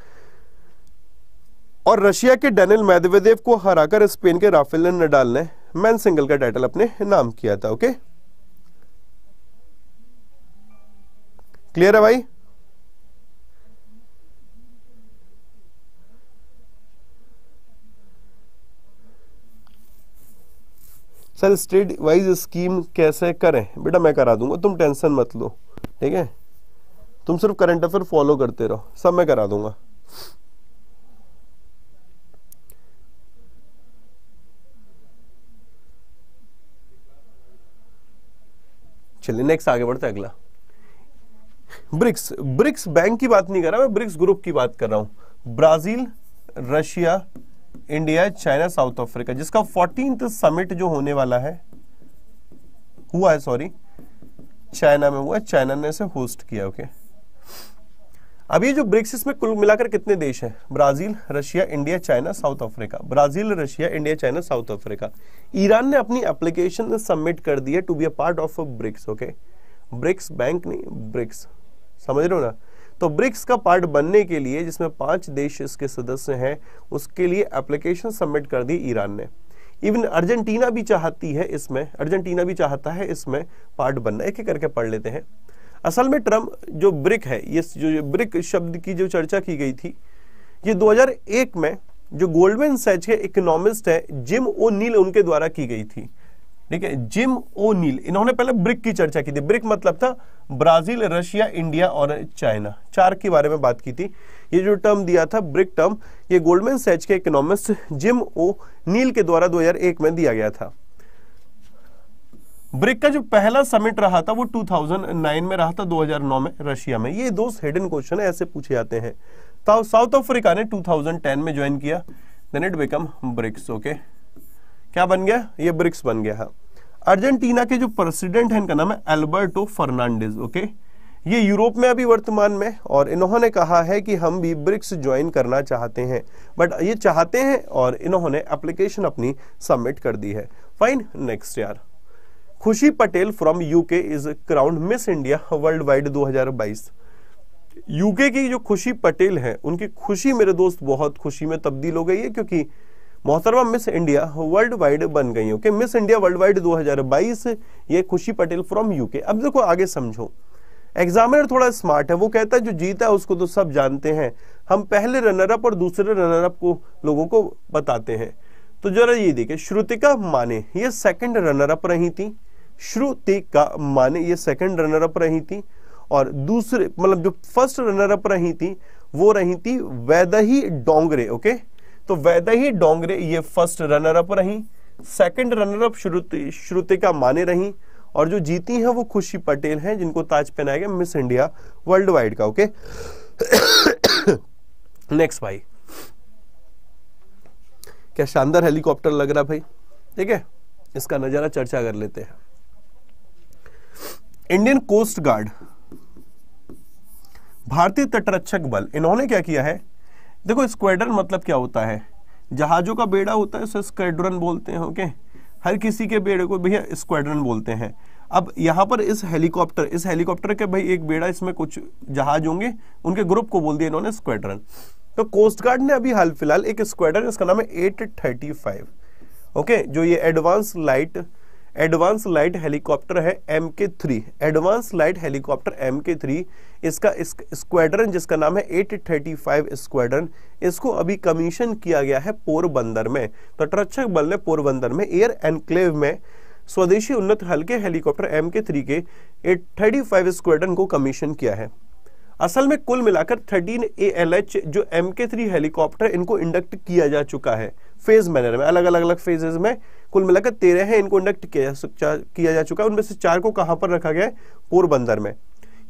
और रशिया के डैनियल मैदवेदेव को हराकर स्पेन के राफेल नडाल ने मैन सिंगल का टाइटल अपने नाम किया था ओके क्लियर है भाई सर स्टेट वाइज स्कीम कैसे करें बेटा मैं करा दूंगा तुम टेंशन मत लो ठीक है तुम सिर्फ करंट अफेयर फॉलो करते रहो सब मैं करा दूंगा चलिए नेक्स्ट आगे बढ़ते अगला ब्रिक्स ब्रिक्स बैंक की बात नहीं कर रहा मैं ब्रिक्स ग्रुप की बात कर रहा हूं Brazil Russia India China South Africa जिसका फोर्टीन समिट जो होने वाला है हुआ है सॉरी चाइना में हुआ चाइना ने इसे होस्ट किया ओके okay? अब ये जो ब्रिक्स इसमें कुल मिलाकर कितने देश हैं Brazil Russia India China South Africa Brazil Russia India China South Africa Iran ने अपनी एप्लीकेशन सबमिट कर दी है to be a part of BRICS okay BRICS bank नहीं ब्रिक्स समझ रहे हो ना तो ब्रिक्स का पार्ट बनने के लिए जिसमें पांच देश इसके सदस्य हैं उसके लिए एप्लीकेशन सबमिट कर दी ईरान ने इवन अर्जेंटीना भी चाहती है इसमें अर्जेंटीना भी चाहता है इसमें पार्ट बनना एक एक करके पढ़ लेते हैं असल में ट्रम्प जो ब्रिक है ये जो ब्रिक शब्द की जो चर्चा की गई थी ये 2001 में जो गोल्डमैन सैच के इकोनॉमिस्ट है जिम ओ नील उनके द्वारा की गई थी ठीक है जिम ओ नील इन्होंने पहले ब्रिक की चर्चा की थी ब्रिक मतलब था ब्राजील रशिया इंडिया और चाइना चार के बारे में बात की थी ये जो टर्म दिया था ब्रिक टर्म ये गोल्डमैन सैच के इकोनॉमिस्ट जिम ओ नील के द्वारा 2001 में दिया गया था ब्रिक का जो पहला समिट रहा था वो 2009 में रहा था 2009 में रशिया में ये दो हिडन क्वेश्चन ऐसे पूछे जाते हैं साउथ अफ्रीका ने टू में ज्वाइन किया then it become BRICS okay okay? क्या बन गया ये ब्रिक्स बन गया है अर्जेंटीना के जो प्रेसिडेंट है इनका नाम है एल्बर्टो फर्नांडिस ओके ये यूरोप में अभी वर्तमान में और इन्होंने कहा है कि हम भी ब्रिक्स ज्वाइन करना चाहते हैं बट ये चाहते हैं और इन्होंने एप्लीकेशन अपनी सबमिट कर दी है फाइन नेक्स्ट यार Khushi Patel from UK is crowned miss India world wide 2022 UK की जो खुशी पटेल है उनकी खुशी मेरे दोस्त बहुत खुशी में तब्दील हो गई है क्योंकि मोहतरमा मिस इंडिया वर्ल्ड वाइड बन गई okay Miss India world wide 2022 ये खुशी पटेल फ्रॉम यूके अब देखो आगे समझो एग्जामिनर थोड़ा स्मार्ट है वो कहता है जो जीता है उसको तो सब जानते हैं हम पहले रनर अप और दूसरे रनर अप को लोगों को बताते हैं तो जरा ये देखिए श्रुतिका माने ये सेकंड रनर अप रही थी श्रुतिका माने ये सेकंड रनर अप रही थी और दूसरे मतलब जो फर्स्ट रनर अप रही थी वो रही थी वैदही डोंगरे ओके तो वैदा ही डोंगरे ये फर्स्ट रनर अप रही second runner up Shruti Shrutika Mane रही और जो जीती हैं वो खुशी पटेल हैं जिनको ताज पहनाया गया मिस इंडिया वर्ल्ड वाइड का ओके नेक्स्ट भाई क्या शानदार हेलीकॉप्टर लग रहा भाई ठीक है इसका नजारा चर्चा कर लेते हैं इंडियन कोस्ट गार्ड भारतीय तटरक्षक बल इन्होंने क्या किया है देखो स्क्वेडन मतलब क्या होता है जहाज़ों का बेड़ा होता है उसे स्क्वेड्रन बोलते हैं ओके हर किसी के बेड़े को भैया स्क्वेड्रन बोलते हैं अब यहाँ पर इस हेलीकॉप्टर इस हेलीकॉप्टर के भाई एक बेड़ा इसमें कुछ जहाज होंगे उनके ग्रुप को बोल दिया इन्होंने स्क्वेड्रन तो कोस्ट गार्ड ने अभी हाल फिलहाल एक स्क्वेड्रन इसका नाम है एट ओके जो ये advance light advance light helicopter है M K three advance light helicopter M K three इसका स्क्वाड्रन जिसका नाम है एट थर्टी फाइव स्क्वाड्रन इसको अभी कमीशन किया गया है पोरबंदर में तटरक्षक तो बल ने पोरबंदर में एयर एनक्लेव में स्वदेशी उन्नत हल्के हेलीकॉप्टर एम के थ्री के एट थर्टी फाइव स्क्वाड्रन को कमीशन किया है असल में कुल मिलाकर 13 एच जो एम के थ्री हेलीकॉप्टर इनको इंडक्ट किया जा चुका है फेज मैनर में अलग अलग अलग फेजेज में कुल मिलाकर तेरह है इनको इंडक्ट किया जा चुका है उनमें से चार को कहां पर रखा गया है पोरबंदर में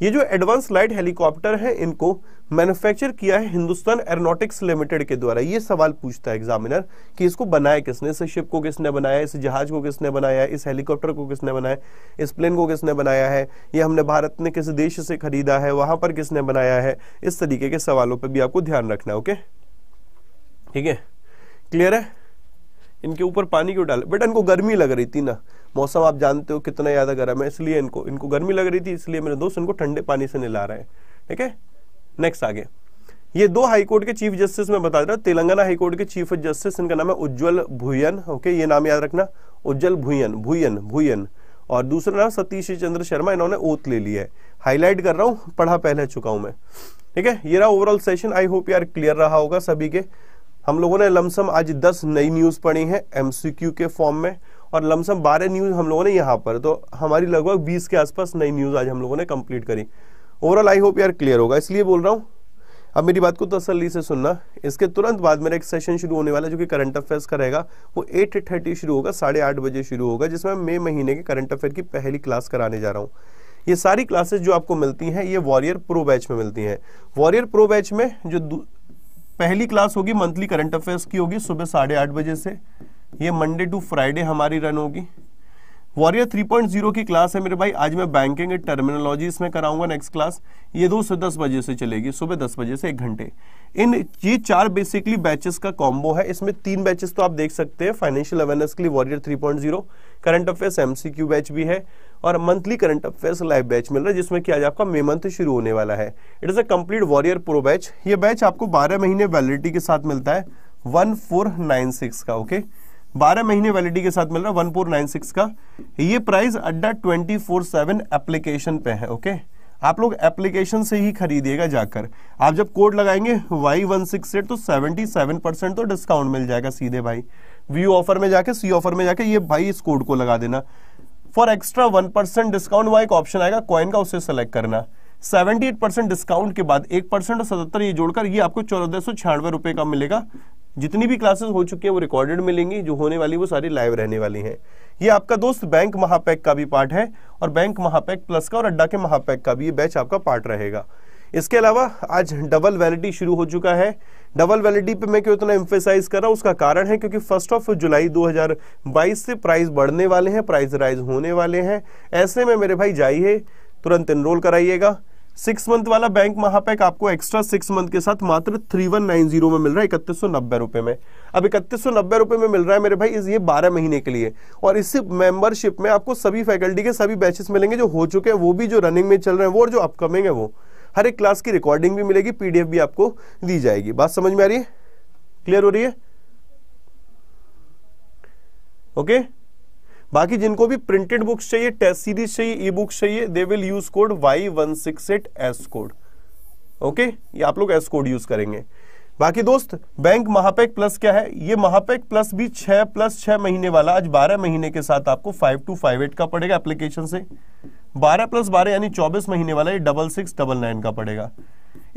ये जो एडवांस लाइट हेलीकॉप्टर है इनको मैन्युफैक्चर किया है हिंदुस्तान एरोनॉटिक्स लिमिटेड के द्वारा ये सवाल पूछता है एग्जामिनर कि इसको बनाया किसने इस शिप को किसने बनाया इस जहाज को किसने बनाया इस हेलीकॉप्टर को किसने बनाया इस प्लेन को किसने बनाया है ये हमने भारत ने किस देश से खरीदा है वहां पर किसने बनाया है इस तरीके के सवालों पर भी आपको ध्यान रखना है ओके ठीक है क्लियर है इनके ऊपर पानी क्यों डाले बेटा इनको गर्मी लग रही थी ना मौसम आप जानते हो कितना ज़्यादा गर्म है इसलिए इनको इनको गर्मी लग रही थी इसलिए मेरे दोस्त इनको ठंडे पानी से नहला रहे हैं ठीक है नेक्स्ट आगे ये दो कोर्ट के चीफ जस्टिस में बता रहा तेलंगाना तेलंगाना हाईकोर्ट के चीफ जस्टिस इनका नाम है उज्जवल भूयन ओके ये नाम याद रखना उज्जवल भूयन भूयन भूयन और दूसरा नाम सतीश चंद्र शर्मा इन्होंने ओथ ले लिया है हाईलाइट कर रहा हूँ पढ़ा पहले चुका हूँ मैं ठीक है ये रहा ओवरऑल सेशन आई होप यार क्लियर रहा होगा सभी के हम लोगों ने लमसम आज दस नई न्यूज़ पढ़ी है एमसीक्यू के फॉर्म में और लमसम बारह न्यूज़ हम लोगों ने यहाँ पर तो हमारी लगभग बीस के आसपास नई न्यूज़ आज हम लोगों ने कंप्लीट करी ओवरऑल आई होप यार क्लियर होगा इसलिए बोल रहा हूँ अब मेरी बात को तसल्ली से सुनना इसके तुरंत बाद मेरा एक सेशन शुरू होने वाला है जो कि करंट अफेयर्स का रहेगा वो एट थर्टी शुरू होगा साढ़े आठ बजे शुरू होगा जिसमें मई महीने के करंट अफेयर की पहली क्लास कराने जा रहा हूँ ये सारी क्लासेस जो आपको मिलती हैं ये वॉरियर प्रो बैच में मिलती हैं वॉरियर प्रो बैच में जो पहली क्लास होगी मंथली करंट अफेयर्स की होगी सुबह साढ़े आठ बजे से ये मंडे टू फ्राइडे हमारी रन होगी वॉरियर 3.0 की क्लास है मेरे भाई आज मैं बैंकिंग एंड टर्मिनोलॉजी इसमें कराऊंगा नेक्स्ट क्लास ये दो से दस बजे से चलेगी सुबह दस बजे से एक घंटे इन ये चार बेसिकली बैचेस का कॉम्बो है इसमें तीन बैचेस तो आप देख सकते हैं फाइनेंशियल अवेयरनेस के लिए warrior 3.0 current affairs MCQ batch भी है और monthly current affairs live batch मिल रहा है जिसमें कि आज आपका मे मंथ शुरू होने वाला है it is a complete warrior pro batch ये बैच आपको 12 महीने वैलिडिटी के साथ मिलता है 1496 का ओके 12 महीने वैलिडिटी के साथ मिल रहा है 1496 का ये प्राइस अड्डा 24 एप्लीकेशन पे है ओके आप लोग एप्लीकेशन से ही खरीदिएगा जाकर आप जब कोड लगाएंगे वाई वन सिक्स एट तो सेवेंटी सेवन परसेंट तो डिस्काउंट मिल जाएगा सीधे भाई व्यू ऑफर में जाके सी ऑफर में जाके ये भाई इस कोड को लगा देना for extra one percent discount वहां एक ऑप्शन आएगा कॉइन का उसे सेलेक्ट करना 78 परसेंट डिस्काउंट के बाद एक परसेंट और सतहत्तर ये जोड़कर ये आपको चौदह सौ छियानवे रुपए का मिलेगा जितनी भी क्लासेस हो चुकी है वो रिकॉर्डेड मिलेंगी जो होने वाली वो सारी लाइव रहने वाली हैं ये आपका दोस्त बैंक महापैक का भी पार्ट है और बैंक महापैक प्लस का और अड्डा के महापैक का भी ये बैच आपका पार्ट रहेगा इसके अलावा आज डबल वैलिटी शुरू हो चुका है डबल वैलिडिटी पे मैं क्यों इतना एम्फेसाइज कर रहा हूँ उसका कारण है क्योंकि फर्स्ट ऑफ जुलाई 2022 से प्राइस बढ़ने वाले हैं प्राइस राइज होने वाले हैं ऐसे में मेरे भाई जाइए तुरंत एनरोल कराइएगा सिक्स मंथ वाला बैंक महापैक आपको एक्स्ट्रा सिक्स मंथ के साथ मात्र थ्री वन नाइन जीरो में मिल रहा है इकतीस सौ नब्बे रुपए में अब इकतीस सौ नब्बे रुपए में मिल रहा है मेरे भाई इस ये बारह महीने के लिए और इस मेंबरशिप में आपको सभी फैकल्टी के सभी बैचेस मिलेंगे जो हो चुके हैं वो भी जो रनिंग में चल रहे हैं वो और जो अपकमिंग है वो हर एक क्लास की रिकॉर्डिंग भी मिलेगी पीडीएफ भी आपको दी जाएगी बात समझ में आ रही है क्लियर हो रही है ओके बाकी जिनको भी प्रिंटेड बुक्स चाहिए टेस्ट सीरीज चाहिए ई बुक्स चाहिए they will use code Y one six eight S code okay ये आप लोग एस कोड यूज करेंगे बाकी दोस्त बैंक महापैक प्लस क्या है ये महापैक प्लस भी छह प्लस छह महीने वाला आज बारह महीने के साथ आपको फाइव टू फाइव एट का पड़ेगा एप्लीकेशन से बारह प्लस बारह यानी चौबीस महीने वाला ये डबल सिक्स डबल नाइन का पड़ेगा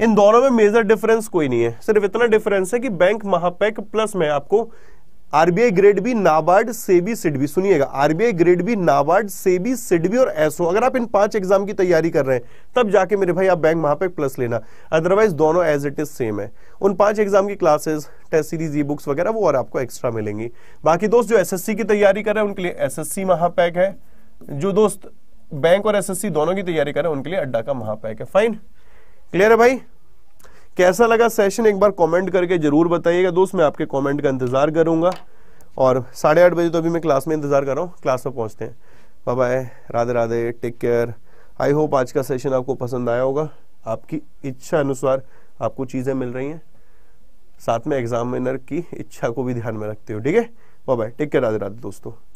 इन दोनों में मेजर डिफरेंस कोई नहीं है सिर्फ इतना डिफरेंस है कि बैंक महापैक प्लस में आपको आरबीआई ग्रेड भी नाबार्ड सेबी सिडबी सुनिएगा आरबीआई ग्रेड भी नाबार्ड सेबी सिडबी और एसओ अगर आप इन पांच एग्जाम की तैयारी कर रहे हैं तब जाके मेरे भाई आप बैंक महापैक प्लस लेना अदरवाइज दोनों एज इट इज सेम है उन पांच एग्जाम की classes test series e books वगैरह वो और आपको एक्स्ट्रा मिलेंगी बाकी दोस्त जो एस की तैयारी कर रहे हैं उनके लिए एस महापैक है जो दोस्त बैंक और एसएससी दोनों की तैयारी करें उनके लिए अड्डा का महापैक है फाइन क्लियर है भाई कैसा लगा सेशन एक बार कमेंट करके जरूर बताइएगा दोस्त मैं आपके कमेंट का इंतजार करूंगा और साढ़े आठ बजे तो अभी मैं क्लास में इंतजार कर रहा हूँ क्लास में पहुँचते हैं bye bye Radhe Radhe take care I hope आज का सेशन आपको पसंद आया होगा आपकी इच्छा अनुसार आपको चीज़ें मिल रही हैं साथ में एग्जामिनर की इच्छा को भी ध्यान में रखते हो ठीक है bye bye take care Radhe Radhe दोस्तों